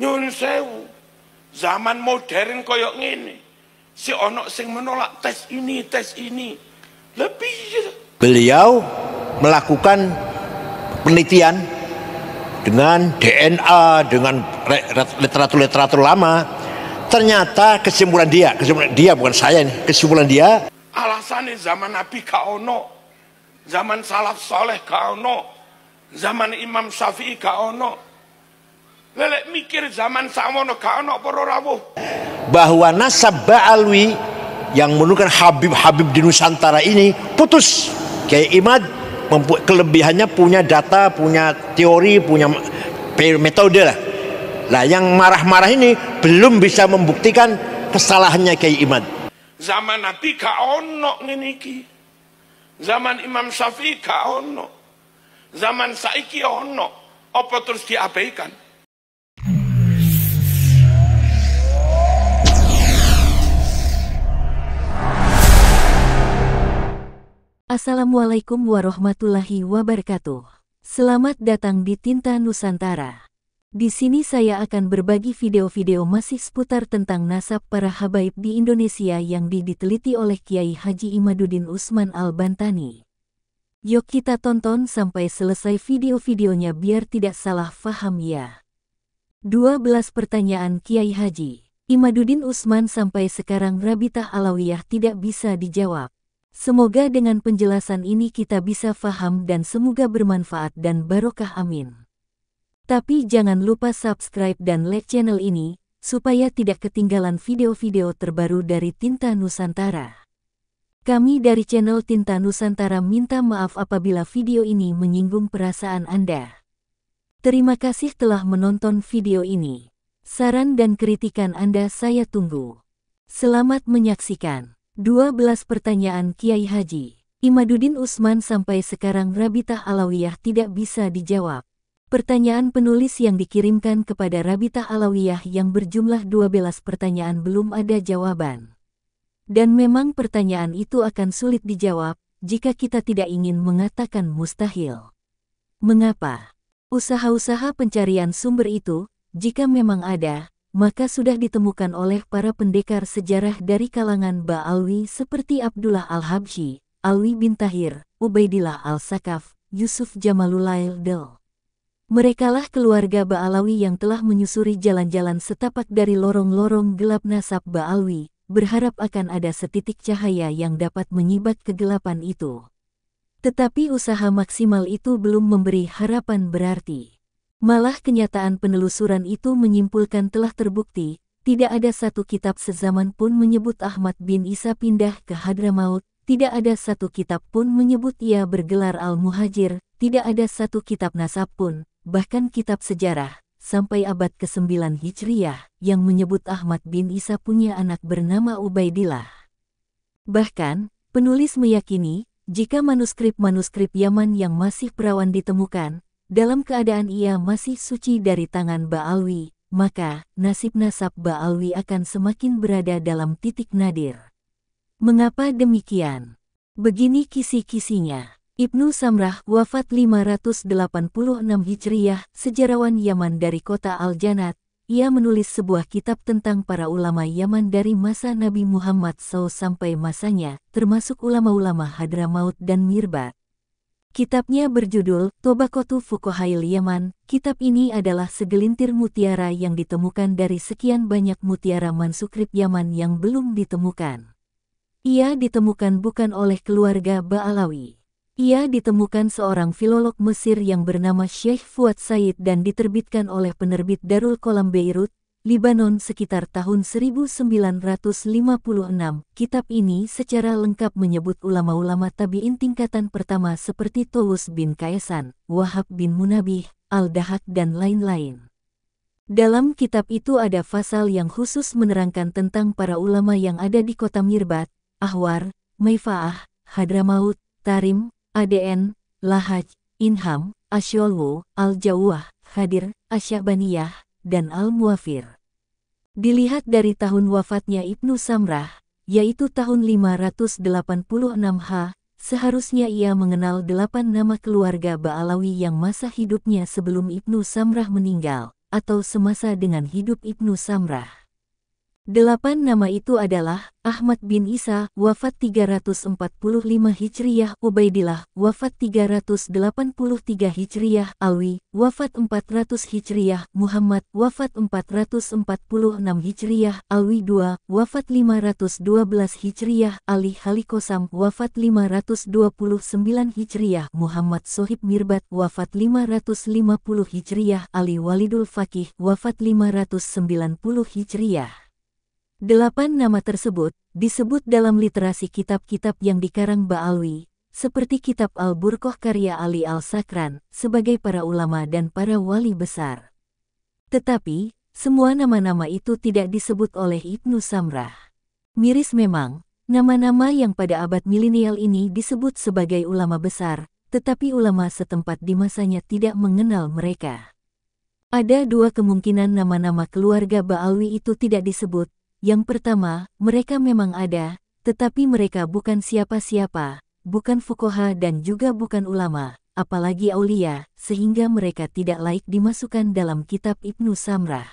Nyun sewu. Zaman modern koyok ngene. Si onok sing menolak tes ini, tes ini. Lebih. Ya. Beliau melakukan penelitian dengan DNA, dengan literatur-literatur lama. Ternyata kesimpulan dia, kesimpulan dia bukan saya ini, kesimpulan dia. Alasannya zaman Nabi Kaono, zaman salaf soleh Kaono, zaman Imam Syafi'i Kaono, Lelek mikir zaman samono gak ono rawuh. Bahwa nasab Ba'alwi yang menurunkan Habib-Habib di Nusantara ini putus. Kiai Imad kelebihannya punya data, punya teori, punya metode lah. Lah yang marah-marah ini belum bisa membuktikan kesalahannya Kiai Imad. Zaman Nabi gak ono niki. Zaman Imam Syafi'i gak ono. Zaman saiki ono. Apa terus diabaikan? Assalamualaikum warahmatullahi wabarakatuh. Selamat datang di Tinta Nusantara. Di sini saya akan berbagi video-video masih seputar tentang nasab para habaib di Indonesia yang diteliti oleh Kiai Haji Imaduddin Usman Al-Bantani. Yuk kita tonton sampai selesai video-videonya biar tidak salah faham ya. 12 pertanyaan Kiai Haji Imaduddin Usman sampai sekarang Rabita Alawiyah tidak bisa dijawab. Semoga dengan penjelasan ini kita bisa faham dan semoga bermanfaat dan barokah amin. Tapi jangan lupa subscribe dan like channel ini, supaya tidak ketinggalan video-video terbaru dari Tinta Nusantara. Kami dari channel Tinta Nusantara minta maaf apabila video ini menyinggung perasaan Anda. Terima kasih telah menonton video ini. Saran dan kritikan Anda saya tunggu. Selamat menyaksikan. 12 pertanyaan Kiai Haji. Imaduddin Usman sampai sekarang Rabitah Alawiyah tidak bisa dijawab. Pertanyaan penulis yang dikirimkan kepada Rabitah Alawiyah yang berjumlah 12 pertanyaan belum ada jawaban. Dan memang pertanyaan itu akan sulit dijawab jika kita tidak ingin mengatakan mustahil. Mengapa? Usaha-usaha pencarian sumber itu, jika memang ada, maka sudah ditemukan oleh para pendekar sejarah dari kalangan Ba'alwi seperti Abdullah al habshi Alwi bin Tahir, Ubaidillah Al-Sakaf, Yusuf Jamalulail Del. Merekalah keluarga Ba'alawi yang telah menyusuri jalan-jalan setapak dari lorong-lorong gelap nasab Ba'alwi, berharap akan ada setitik cahaya yang dapat menyibak kegelapan itu. Tetapi usaha maksimal itu belum memberi harapan berarti. Malah kenyataan penelusuran itu menyimpulkan telah terbukti, tidak ada satu kitab sezaman pun menyebut Ahmad bin Isa pindah ke Hadramaut, tidak ada satu kitab pun menyebut ia bergelar Al-Muhajir, tidak ada satu kitab nasab pun, bahkan kitab sejarah, sampai abad ke-9 Hijriah, yang menyebut Ahmad bin Isa punya anak bernama Ubaidillah. Bahkan, penulis meyakini, jika manuskrip-manuskrip Yaman yang masih perawan ditemukan, dalam keadaan ia masih suci dari tangan Baalwi, maka nasib nasab Baalwi akan semakin berada dalam titik nadir. Mengapa demikian? Begini kisi-kisinya. Ibnu Samrah wafat 586 Hijriyah, sejarawan Yaman dari kota Al-Janat. Ia menulis sebuah kitab tentang para ulama Yaman dari masa Nabi Muhammad SAW sampai masanya, termasuk ulama-ulama Hadramaut dan Mirbat. Kitabnya berjudul Tobakotu Fukohail Yaman. Kitab ini adalah segelintir mutiara yang ditemukan dari sekian banyak mutiara manuskrip Yaman yang belum ditemukan. Ia ditemukan bukan oleh keluarga Baalawi. Ia ditemukan seorang filolog Mesir yang bernama Syekh Fuad Said dan diterbitkan oleh penerbit Darul Kolam Beirut, Libanon sekitar tahun 1956. Kitab ini secara lengkap menyebut ulama-ulama tabi'in tingkatan pertama seperti Tawus bin Kaisan, Wahab bin Munabih, Al-Dahak dan lain-lain. Dalam kitab itu ada fasal yang khusus menerangkan tentang para ulama yang ada di kota Mirbat, Ahwar, Maifaah, Hadramaut, Tarim, Aden, Lahaj, Inham, Asyolwu, Al-Jawah, Hadir, Asyabaniyah, dan al muafir Dilihat dari tahun wafatnya Ibnu Samrah, yaitu tahun 586H, seharusnya ia mengenal delapan nama keluarga Ba'alawi yang masa hidupnya sebelum Ibnu Samrah meninggal, atau semasa dengan hidup Ibnu Samrah. Delapan nama itu adalah Ahmad bin Isa, wafat 345 Hijriyah, Ubaidillah, wafat 383 Hijriyah, Alwi, wafat 400 Hijriyah, Muhammad, wafat 446 Hijriyah, Alwi II, wafat 512 Hijriyah, Ali Halikosam, wafat 529 Hijriyah, Muhammad Sohib Mirbat, wafat 550 Hijriyah, Ali Walidul Fakih, wafat 590 Hijriyah. Delapan nama tersebut disebut dalam literasi kitab-kitab yang dikarang Ba'alwi, seperti kitab Al-Burkoh karya Ali Al-Sakran, sebagai para ulama dan para wali besar. Tetapi, semua nama-nama itu tidak disebut oleh Ibnu Samrah. Miris memang, nama-nama yang pada abad milenial ini disebut sebagai ulama besar, tetapi ulama setempat di masanya tidak mengenal mereka. Ada dua kemungkinan nama-nama keluarga Ba'alwi itu tidak disebut, yang pertama, mereka memang ada, tetapi mereka bukan siapa-siapa, bukan fukoha dan juga bukan ulama, apalagi aulia, sehingga mereka tidak layak dimasukkan dalam kitab Ibnu Samrah.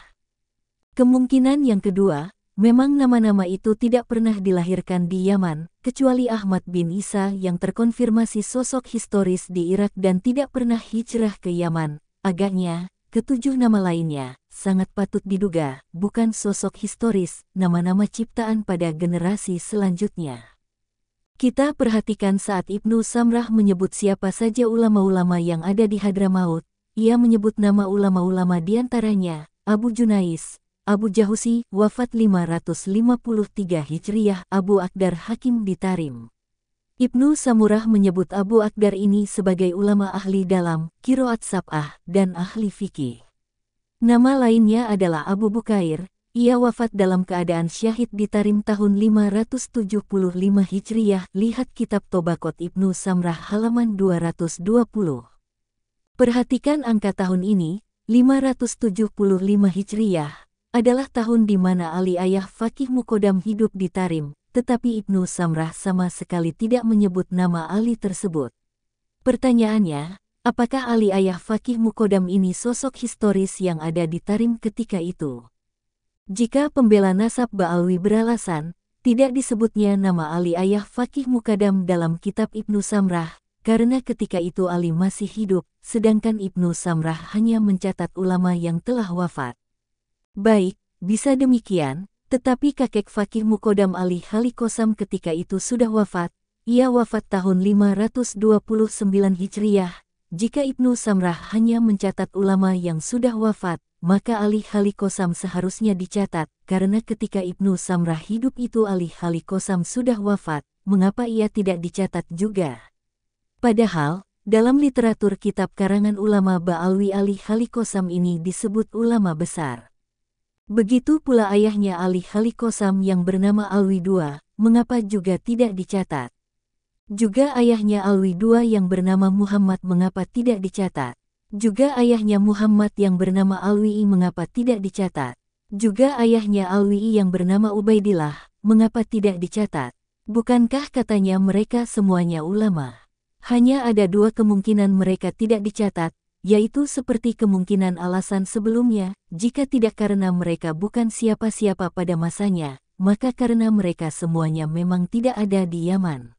Kemungkinan yang kedua, memang nama-nama itu tidak pernah dilahirkan di Yaman, kecuali Ahmad bin Isa yang terkonfirmasi sosok historis di Irak dan tidak pernah hijrah ke Yaman. Agaknya, Ketujuh nama lainnya, sangat patut diduga, bukan sosok historis, nama-nama ciptaan pada generasi selanjutnya. Kita perhatikan saat Ibnu Samrah menyebut siapa saja ulama-ulama yang ada di Hadramaut, ia menyebut nama ulama-ulama diantaranya, Abu Junais, Abu Jahusi, wafat 553 Hijriyah, Abu Akdar Hakim di Tarim. Ibnu Samurah menyebut Abu Akdar ini sebagai ulama ahli dalam kiroat sab'ah dan ahli fikih. Nama lainnya adalah Abu Bukair, ia wafat dalam keadaan syahid di Tarim tahun 575 Hijriyah, lihat kitab Tobakot Ibnu Samrah halaman 220. Perhatikan angka tahun ini, 575 Hijriyah, adalah tahun di mana Ali Ayah Fakih Mukodam hidup di Tarim, tetapi Ibnu Samrah sama sekali tidak menyebut nama Ali tersebut. Pertanyaannya, apakah Ali ayah Fakih Mukodam ini sosok historis yang ada di Tarim ketika itu? Jika pembela nasab Ba'alwi beralasan, tidak disebutnya nama Ali ayah Fakih Mukadam dalam kitab Ibnu Samrah, karena ketika itu Ali masih hidup, sedangkan Ibnu Samrah hanya mencatat ulama yang telah wafat. Baik, bisa demikian, tetapi kakek Fakih Mukodam Ali Halikosam ketika itu sudah wafat, ia wafat tahun 529 Hijriyah. Jika Ibnu Samrah hanya mencatat ulama yang sudah wafat, maka Ali Halikosam seharusnya dicatat, karena ketika Ibnu Samrah hidup itu Ali Halikosam sudah wafat, mengapa ia tidak dicatat juga? Padahal, dalam literatur kitab karangan ulama Ba'alwi Ali Halikosam ini disebut ulama besar. Begitu pula ayahnya Ali Halikosam yang bernama Alwi II, mengapa juga tidak dicatat. Juga ayahnya Alwi II yang bernama Muhammad mengapa tidak dicatat. Juga ayahnya Muhammad yang bernama Alwi mengapa tidak dicatat. Juga ayahnya Alwi yang bernama Ubaidillah, mengapa tidak dicatat. Bukankah katanya mereka semuanya ulama? Hanya ada dua kemungkinan mereka tidak dicatat, yaitu seperti kemungkinan alasan sebelumnya, jika tidak karena mereka bukan siapa-siapa pada masanya, maka karena mereka semuanya memang tidak ada di Yaman.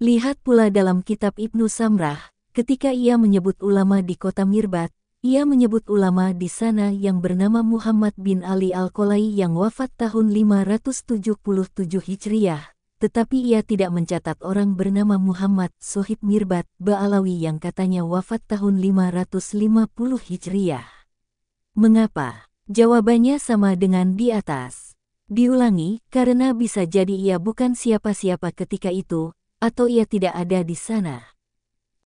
Lihat pula dalam kitab Ibnu Samrah, ketika ia menyebut ulama di kota Mirbat, ia menyebut ulama di sana yang bernama Muhammad bin Ali Al-Kolai yang wafat tahun 577 Hijriah, tetapi ia tidak mencatat orang bernama Muhammad Sohib Mirbat Ba'alawi yang katanya wafat tahun 550 Hijriah. Mengapa? Jawabannya sama dengan di atas. Diulangi, karena bisa jadi ia bukan siapa-siapa ketika itu, atau ia tidak ada di sana.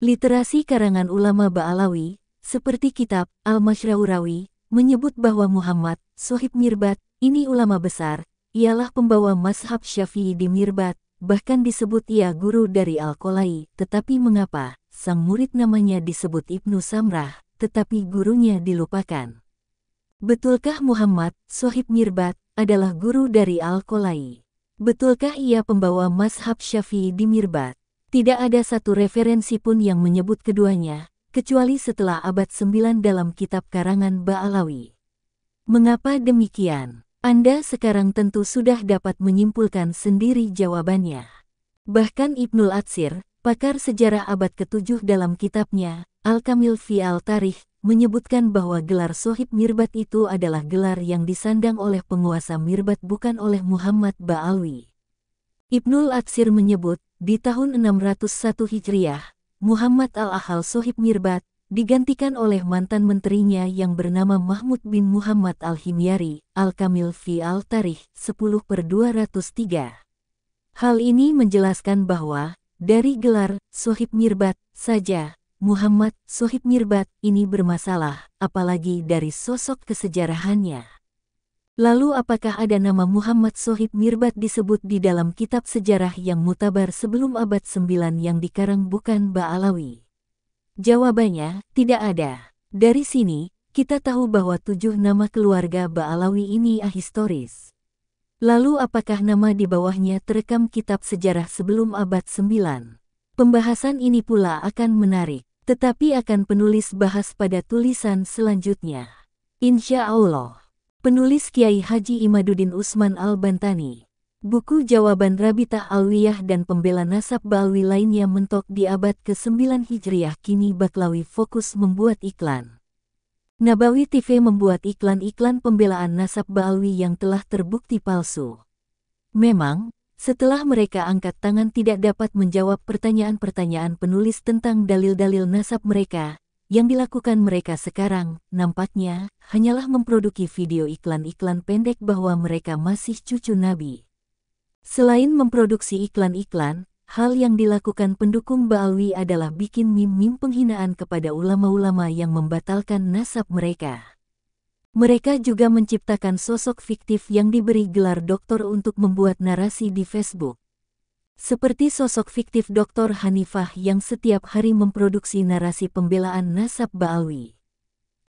Literasi karangan ulama Ba'alawi, seperti kitab Al-Mashraurawi, menyebut bahwa Muhammad Sohib Mirbat ini ulama besar ialah pembawa mazhab Syafi'i di Mirbat, bahkan disebut ia guru dari Al-Kolai, tetapi mengapa sang murid namanya disebut Ibnu Samrah, tetapi gurunya dilupakan? Betulkah Muhammad, Sohib Mirbat, adalah guru dari Al-Kolai? Betulkah ia pembawa mazhab Syafi'i di Mirbat? Tidak ada satu referensi pun yang menyebut keduanya, kecuali setelah abad 9 dalam kitab karangan Ba'alawi. Mengapa demikian? Anda sekarang tentu sudah dapat menyimpulkan sendiri jawabannya. Bahkan Ibnul Atsir, pakar sejarah abad ke-7 dalam kitabnya, Al-Kamil fi Al-Tarikh, menyebutkan bahwa gelar Sohib Mirbat itu adalah gelar yang disandang oleh penguasa Mirbat bukan oleh Muhammad Ba'alwi. Ibnul Atsir menyebut, di tahun 601 Hijriah, Muhammad Al-Ahal Sohib Mirbat, digantikan oleh mantan menterinya yang bernama Mahmud bin Muhammad Al-Himyari, Al-Kamil fi Al-Tarikh 10 per 203. Hal ini menjelaskan bahwa, dari gelar Sohib Mirbat saja, Muhammad Sohib Mirbat ini bermasalah, apalagi dari sosok kesejarahannya. Lalu apakah ada nama Muhammad Sohib Mirbat disebut di dalam kitab sejarah yang mutabar sebelum abad 9 yang dikarang bukan Ba'alawi? Jawabannya, tidak ada. Dari sini, kita tahu bahwa tujuh nama keluarga Ba'alawi ini ahistoris. Lalu apakah nama di bawahnya terekam kitab sejarah sebelum abad 9? Pembahasan ini pula akan menarik, tetapi akan penulis bahas pada tulisan selanjutnya. Insya Allah. Penulis Kiai Haji Imaduddin Usman Al-Bantani Buku jawaban Rabita Alwiyah dan pembela nasab Balwi lainnya mentok di abad ke-9 Hijriah kini Baklawi fokus membuat iklan. Nabawi TV membuat iklan-iklan pembelaan nasab Balwi yang telah terbukti palsu. Memang, setelah mereka angkat tangan tidak dapat menjawab pertanyaan-pertanyaan penulis tentang dalil-dalil nasab mereka, yang dilakukan mereka sekarang, nampaknya, hanyalah memproduksi video iklan-iklan pendek bahwa mereka masih cucu Nabi. Selain memproduksi iklan-iklan, hal yang dilakukan pendukung Ba'alwi adalah bikin mim-mim penghinaan kepada ulama-ulama yang membatalkan nasab mereka. Mereka juga menciptakan sosok fiktif yang diberi gelar doktor untuk membuat narasi di Facebook. Seperti sosok fiktif Dr. Hanifah yang setiap hari memproduksi narasi pembelaan nasab Ba'alwi.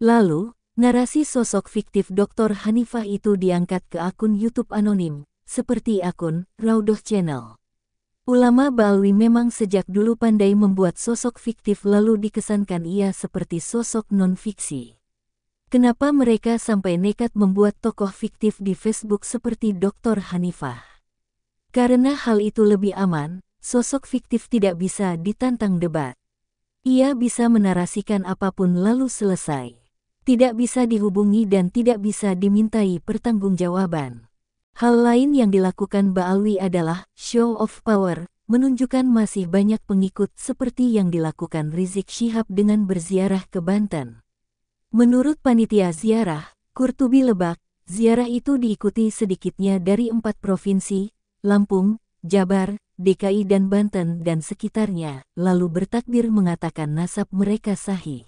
Lalu, narasi sosok fiktif Dr. Hanifah itu diangkat ke akun YouTube anonim, seperti akun Raudoh Channel. Ulama Bawi memang sejak dulu pandai membuat sosok fiktif lalu dikesankan ia seperti sosok non-fiksi. Kenapa mereka sampai nekat membuat tokoh fiktif di Facebook seperti Dr. Hanifah? Karena hal itu lebih aman, sosok fiktif tidak bisa ditantang debat. Ia bisa menarasikan apapun lalu selesai. Tidak bisa dihubungi dan tidak bisa dimintai pertanggungjawaban. Hal lain yang dilakukan Ba'alwi adalah show of power, menunjukkan masih banyak pengikut seperti yang dilakukan Rizik Syihab dengan berziarah ke Banten. Menurut panitia ziarah, Kurtubi Lebak, ziarah itu diikuti sedikitnya dari empat provinsi, Lampung, Jabar, DKI dan Banten dan sekitarnya, lalu bertakbir mengatakan nasab mereka sahih.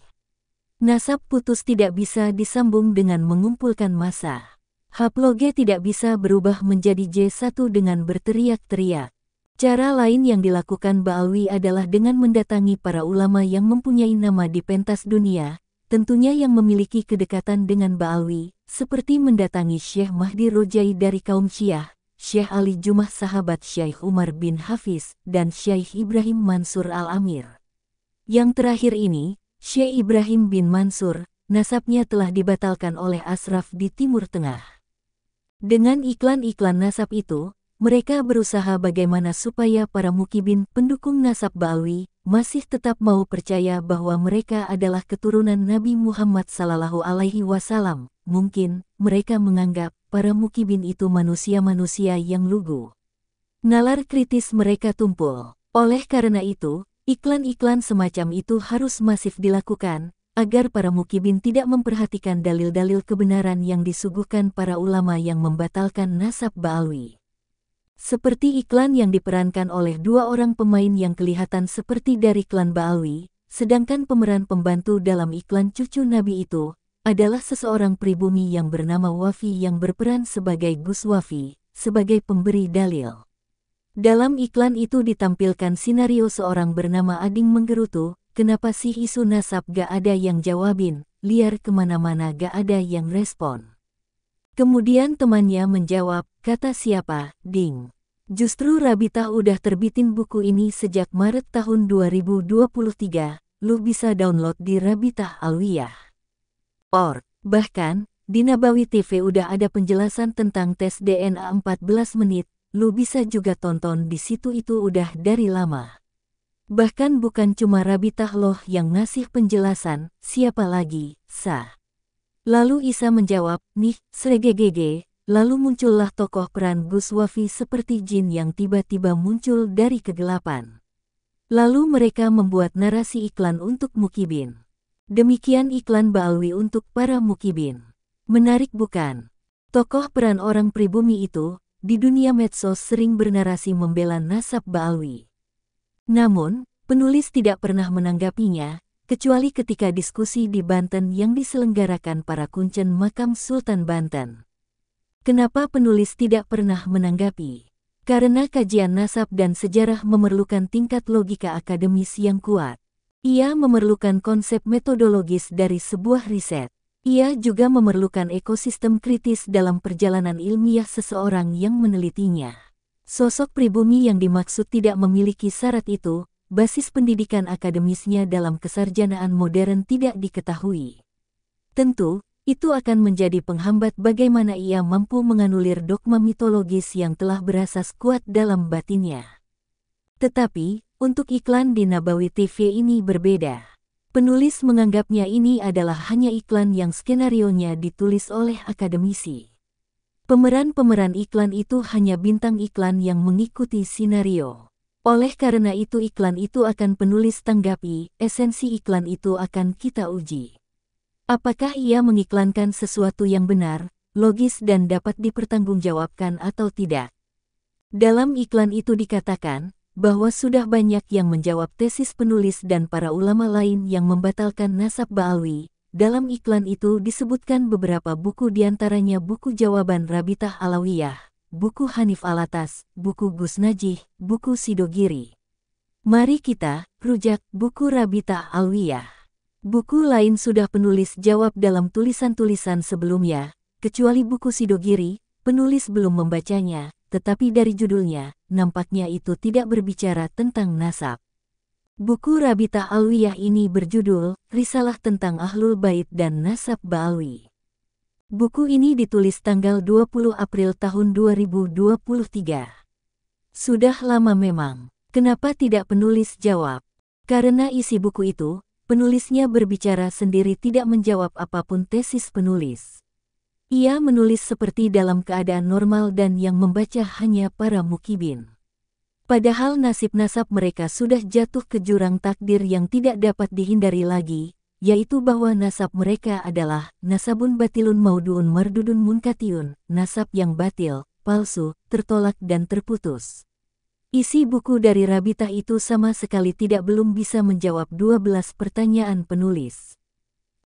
Nasab putus tidak bisa disambung dengan mengumpulkan masa. Haploge tidak bisa berubah menjadi J1 dengan berteriak-teriak. Cara lain yang dilakukan Baalwi adalah dengan mendatangi para ulama yang mempunyai nama di pentas dunia, tentunya yang memiliki kedekatan dengan Baalwi, seperti mendatangi Syekh Mahdi Rojai dari kaum Syiah, Syekh Ali Jumah sahabat Syekh Umar bin Hafiz, dan Syekh Ibrahim Mansur Al-Amir. Yang terakhir ini, Syekh Ibrahim bin Mansur, nasabnya telah dibatalkan oleh Asraf di Timur Tengah. Dengan iklan-iklan nasab itu, mereka berusaha bagaimana supaya para mukibin pendukung nasab Ba'alwi masih tetap mau percaya bahwa mereka adalah keturunan Nabi Muhammad Sallallahu Alaihi Wasallam. Mungkin mereka menganggap para mukibin itu manusia-manusia yang lugu. Nalar kritis mereka tumpul. Oleh karena itu, iklan-iklan semacam itu harus masif dilakukan, agar para mukibin tidak memperhatikan dalil-dalil kebenaran yang disuguhkan para ulama yang membatalkan nasab Ba'alwi. Seperti iklan yang diperankan oleh dua orang pemain yang kelihatan seperti dari klan Ba'alwi, sedangkan pemeran pembantu dalam iklan cucu Nabi itu adalah seseorang pribumi yang bernama Wafi yang berperan sebagai Gus Wafi, sebagai pemberi dalil. Dalam iklan itu ditampilkan sinario seorang bernama Ading Menggerutu, Kenapa sih isu nasab gak ada yang jawabin, liar kemana-mana gak ada yang respon. Kemudian temannya menjawab, kata siapa, Ding. Justru Rabita udah terbitin buku ini sejak Maret tahun 2023, lu bisa download di Rabita Alwiyah. Or, bahkan, di Nabawi TV udah ada penjelasan tentang tes DNA 14 menit, lu bisa juga tonton di situ itu udah dari lama. Bahkan bukan cuma Rabi Tahloh yang ngasih penjelasan, siapa lagi, Sa. Lalu Isa menjawab, Nih, sregegege, lalu muncullah tokoh peran Gus Wafi seperti jin yang tiba-tiba muncul dari kegelapan. Lalu mereka membuat narasi iklan untuk Mukibin. Demikian iklan Baalwi untuk para Mukibin. Menarik bukan? Tokoh peran orang pribumi itu, di dunia medsos sering bernarasi membela nasab Baalwi. Namun, penulis tidak pernah menanggapinya, kecuali ketika diskusi di Banten yang diselenggarakan para kuncen makam Sultan Banten. Kenapa penulis tidak pernah menanggapi? Karena kajian nasab dan sejarah memerlukan tingkat logika akademis yang kuat. Ia memerlukan konsep metodologis dari sebuah riset. Ia juga memerlukan ekosistem kritis dalam perjalanan ilmiah seseorang yang menelitinya. Sosok pribumi yang dimaksud tidak memiliki syarat itu, basis pendidikan akademisnya dalam kesarjanaan modern tidak diketahui. Tentu, itu akan menjadi penghambat bagaimana ia mampu menganulir dogma mitologis yang telah berasas kuat dalam batinnya. Tetapi, untuk iklan di Nabawi TV ini berbeda. Penulis menganggapnya ini adalah hanya iklan yang skenario nya ditulis oleh akademisi. Pemeran-pemeran iklan itu hanya bintang iklan yang mengikuti sinario. Oleh karena itu iklan itu akan penulis tanggapi, esensi iklan itu akan kita uji. Apakah ia mengiklankan sesuatu yang benar, logis dan dapat dipertanggungjawabkan atau tidak? Dalam iklan itu dikatakan, bahwa sudah banyak yang menjawab tesis penulis dan para ulama lain yang membatalkan nasab Ba'alwi, dalam iklan itu disebutkan beberapa buku diantaranya buku jawaban Rabitah Alawiyah, buku Hanif Alatas, buku Gus Najih, buku Sidogiri. Mari kita rujak buku Rabitah Alawiyah. Buku lain sudah penulis jawab dalam tulisan-tulisan sebelumnya, kecuali buku Sidogiri, penulis belum membacanya, tetapi dari judulnya, nampaknya itu tidak berbicara tentang nasab. Buku Rabita Alwiyah ini berjudul Risalah tentang Ahlul Bait dan Nasab Ba'alwi. Buku ini ditulis tanggal 20 April tahun 2023. Sudah lama memang. Kenapa tidak penulis jawab? Karena isi buku itu, penulisnya berbicara sendiri tidak menjawab apapun tesis penulis. Ia menulis seperti dalam keadaan normal dan yang membaca hanya para mukibin. Padahal nasib nasab mereka sudah jatuh ke jurang takdir yang tidak dapat dihindari lagi, yaitu bahwa nasab mereka adalah nasabun batilun mauduun mardudun munkatiun, nasab yang batil, palsu, tertolak dan terputus. Isi buku dari Rabitah itu sama sekali tidak belum bisa menjawab 12 pertanyaan penulis.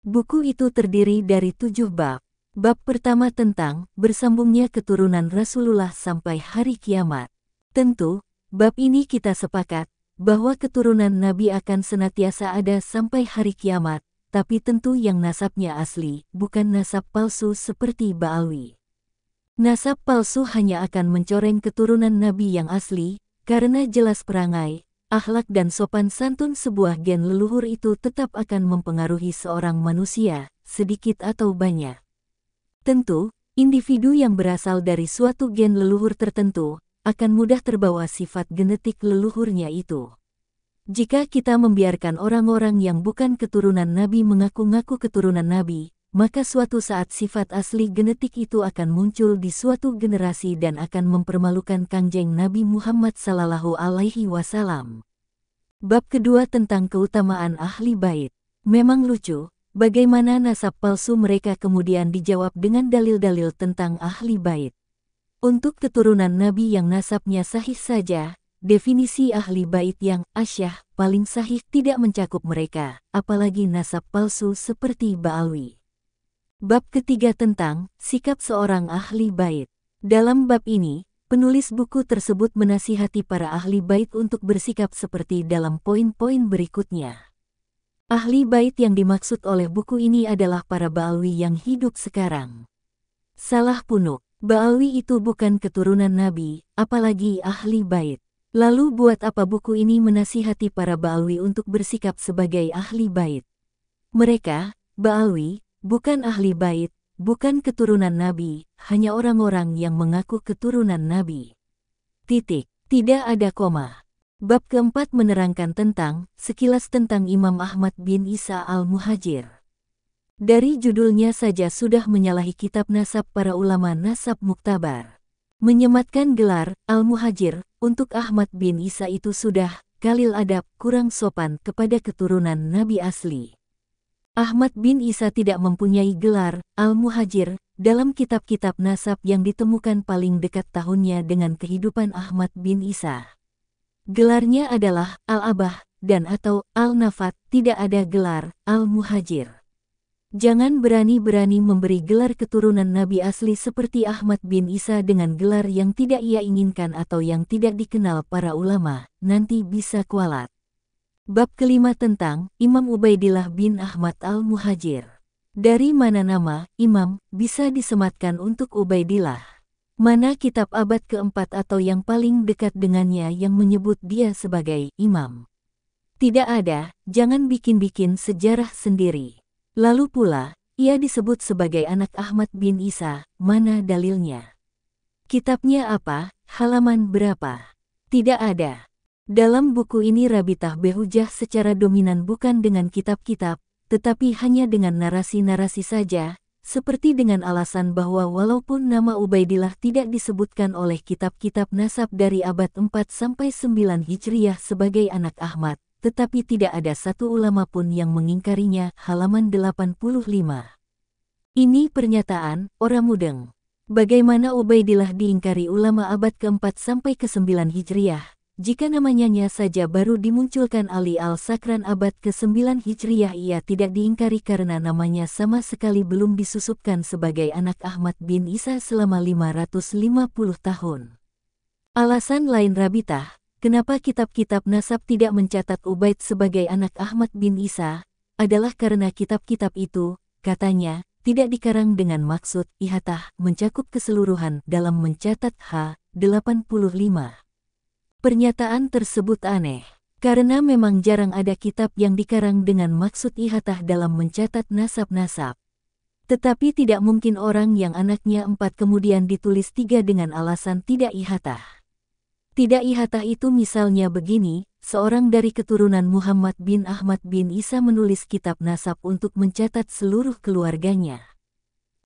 Buku itu terdiri dari tujuh bab. Bab pertama tentang bersambungnya keturunan Rasulullah sampai hari kiamat. Tentu, Bab ini kita sepakat bahwa keturunan Nabi akan senantiasa ada sampai hari kiamat, tapi tentu yang nasabnya asli, bukan nasab palsu seperti Baawi. Nasab palsu hanya akan mencoreng keturunan Nabi yang asli, karena jelas perangai, akhlak dan sopan santun sebuah gen leluhur itu tetap akan mempengaruhi seorang manusia, sedikit atau banyak. Tentu, individu yang berasal dari suatu gen leluhur tertentu akan mudah terbawa sifat genetik leluhurnya itu. Jika kita membiarkan orang-orang yang bukan keturunan Nabi mengaku-ngaku keturunan Nabi, maka suatu saat sifat asli genetik itu akan muncul di suatu generasi dan akan mempermalukan kangjeng Nabi Muhammad Sallallahu Alaihi Wasallam. Bab kedua tentang keutamaan ahli bait. Memang lucu, bagaimana nasab palsu mereka kemudian dijawab dengan dalil-dalil tentang ahli bait. Untuk keturunan Nabi yang nasabnya sahih saja, definisi ahli bait yang asyah paling sahih tidak mencakup mereka, apalagi nasab palsu seperti Ba'alwi. Bab ketiga tentang sikap seorang ahli bait. Dalam bab ini, penulis buku tersebut menasihati para ahli bait untuk bersikap seperti dalam poin-poin berikutnya. Ahli bait yang dimaksud oleh buku ini adalah para Ba'alwi yang hidup sekarang. Salah punuk Ba'awi itu bukan keturunan Nabi, apalagi ahli bait. Lalu buat apa buku ini menasihati para Ba'awi untuk bersikap sebagai ahli bait? Mereka, Ba'awi, bukan ahli bait, bukan keturunan Nabi, hanya orang-orang yang mengaku keturunan Nabi. Titik, tidak ada koma. Bab keempat menerangkan tentang, sekilas tentang Imam Ahmad bin Isa al-Muhajir. Dari judulnya saja sudah menyalahi kitab nasab para ulama nasab muktabar. Menyematkan gelar Al-Muhajir untuk Ahmad bin Isa itu sudah Khalil adab kurang sopan kepada keturunan Nabi asli. Ahmad bin Isa tidak mempunyai gelar Al-Muhajir dalam kitab-kitab nasab yang ditemukan paling dekat tahunnya dengan kehidupan Ahmad bin Isa. Gelarnya adalah Al-Abah dan atau Al-Nafat, tidak ada gelar Al-Muhajir. Jangan berani-berani memberi gelar keturunan Nabi asli seperti Ahmad bin Isa dengan gelar yang tidak ia inginkan atau yang tidak dikenal para ulama, nanti bisa kualat. Bab kelima tentang Imam Ubaidillah bin Ahmad al-Muhajir. Dari mana nama, imam, bisa disematkan untuk Ubaidillah? Mana kitab abad keempat atau yang paling dekat dengannya yang menyebut dia sebagai imam? Tidak ada, jangan bikin-bikin sejarah sendiri. Lalu pula, ia disebut sebagai anak Ahmad bin Isa, mana dalilnya? Kitabnya apa, halaman berapa? Tidak ada. Dalam buku ini Rabitah Behujah secara dominan bukan dengan kitab-kitab, tetapi hanya dengan narasi-narasi saja, seperti dengan alasan bahwa walaupun nama Ubaidillah tidak disebutkan oleh kitab-kitab nasab dari abad 4 sampai 9 Hijriyah sebagai anak Ahmad, tetapi tidak ada satu ulama pun yang mengingkarinya. Halaman 85. Ini pernyataan orang mudeng. Bagaimana Ubaidillah diingkari ulama abad keempat sampai ke-9 Hijriah, jika namanya saja baru dimunculkan Ali al-Sakran abad ke-9 Hijriah ia tidak diingkari karena namanya sama sekali belum disusupkan sebagai anak Ahmad bin Isa selama 550 tahun. Alasan lain Rabitah, Kenapa kitab-kitab nasab tidak mencatat Ubaid sebagai anak Ahmad bin Isa, adalah karena kitab-kitab itu, katanya, tidak dikarang dengan maksud ihatah mencakup keseluruhan dalam mencatat H. 85. Pernyataan tersebut aneh, karena memang jarang ada kitab yang dikarang dengan maksud ihatah dalam mencatat nasab-nasab. Tetapi tidak mungkin orang yang anaknya empat kemudian ditulis tiga dengan alasan tidak ihatah. Tidak ihatah itu misalnya begini, seorang dari keturunan Muhammad bin Ahmad bin Isa menulis kitab nasab untuk mencatat seluruh keluarganya.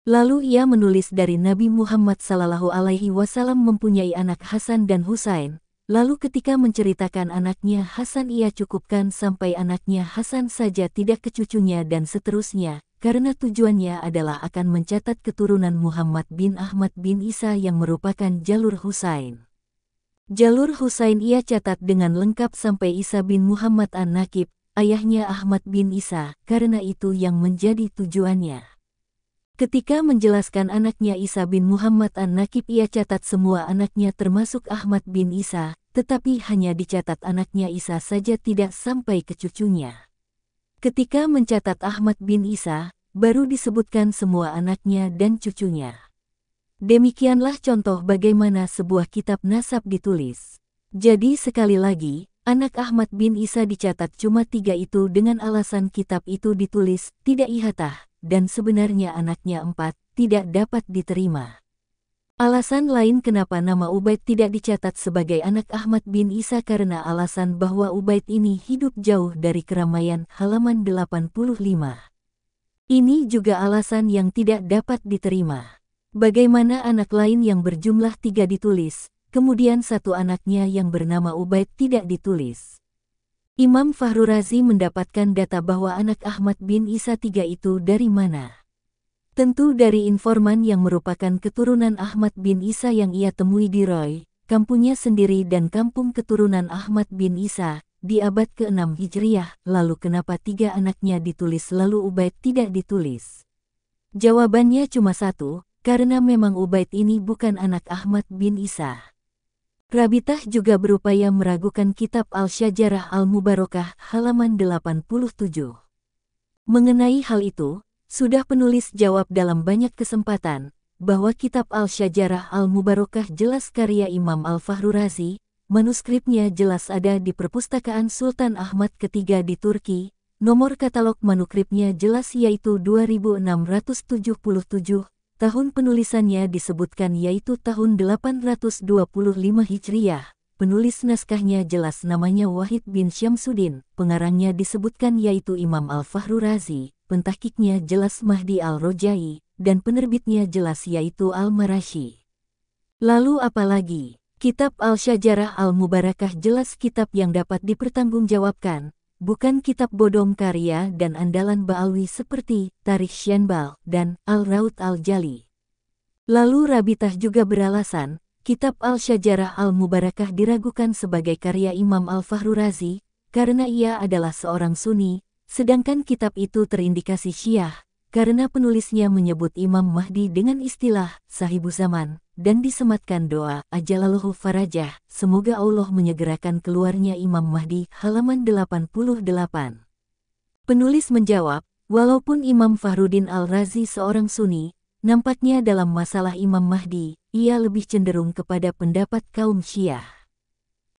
Lalu ia menulis dari Nabi Muhammad Sallallahu Alaihi Wasallam mempunyai anak Hasan dan Husain. Lalu ketika menceritakan anaknya Hasan ia cukupkan sampai anaknya Hasan saja tidak kecucunya dan seterusnya, karena tujuannya adalah akan mencatat keturunan Muhammad bin Ahmad bin Isa yang merupakan jalur Husain. Jalur Husain ia catat dengan lengkap sampai Isa bin Muhammad An-Nakib, ayahnya Ahmad bin Isa, karena itu yang menjadi tujuannya. Ketika menjelaskan anaknya Isa bin Muhammad An-Nakib ia catat semua anaknya termasuk Ahmad bin Isa, tetapi hanya dicatat anaknya Isa saja tidak sampai ke cucunya. Ketika mencatat Ahmad bin Isa, baru disebutkan semua anaknya dan cucunya. Demikianlah contoh bagaimana sebuah kitab nasab ditulis. Jadi sekali lagi, anak Ahmad bin Isa dicatat cuma tiga itu dengan alasan kitab itu ditulis, tidak ihatah, dan sebenarnya anaknya empat, tidak dapat diterima. Alasan lain kenapa nama Ubaid tidak dicatat sebagai anak Ahmad bin Isa karena alasan bahwa Ubaid ini hidup jauh dari keramaian halaman 85. Ini juga alasan yang tidak dapat diterima. Bagaimana anak lain yang berjumlah tiga ditulis, kemudian satu anaknya yang bernama Ubaid tidak ditulis. Imam Razi mendapatkan data bahwa anak Ahmad bin Isa tiga itu dari mana. Tentu dari informan yang merupakan keturunan Ahmad bin Isa yang ia temui di Roy, kampungnya sendiri dan kampung keturunan Ahmad bin Isa, di abad ke-6 Hijriah, lalu kenapa tiga anaknya ditulis lalu Ubaid tidak ditulis? Jawabannya cuma satu, karena memang Ubaid ini bukan anak Ahmad bin Isa. Rabitah juga berupaya meragukan kitab Al-Syajarah Al-Mubarakah halaman 87. Mengenai hal itu, sudah penulis jawab dalam banyak kesempatan, bahwa kitab Al-Syajarah Al-Mubarakah jelas karya Imam al Fahru Razi. manuskripnya jelas ada di perpustakaan Sultan Ahmad ketiga di Turki, nomor katalog manuskripnya jelas yaitu 2677, Tahun penulisannya disebutkan yaitu tahun 825 Hijriah. Penulis naskahnya jelas namanya Wahid bin Syamsuddin, pengarangnya disebutkan yaitu Imam Al-Fahru Razi, pentahkiknya jelas Mahdi Al-Rojai, dan penerbitnya jelas yaitu Al-Marashi. Lalu apalagi, kitab Al-Syajarah Al-Mubarakah jelas kitab yang dapat dipertanggungjawabkan, bukan kitab bodong karya dan andalan Ba'alwi seperti Tarikh Syanbal dan Al-Raut Al-Jali. Lalu Rabitah juga beralasan, kitab Al-Syajarah Al-Mubarakah diragukan sebagai karya Imam al Fahru Razi karena ia adalah seorang Sunni, sedangkan kitab itu terindikasi Syiah karena penulisnya menyebut Imam Mahdi dengan istilah sahibu zaman dan disematkan doa Ajalaluhu Farajah, semoga Allah menyegerakan keluarnya Imam Mahdi, halaman 88. Penulis menjawab, walaupun Imam Fahrudin Al-Razi seorang Sunni, nampaknya dalam masalah Imam Mahdi, ia lebih cenderung kepada pendapat kaum Syiah.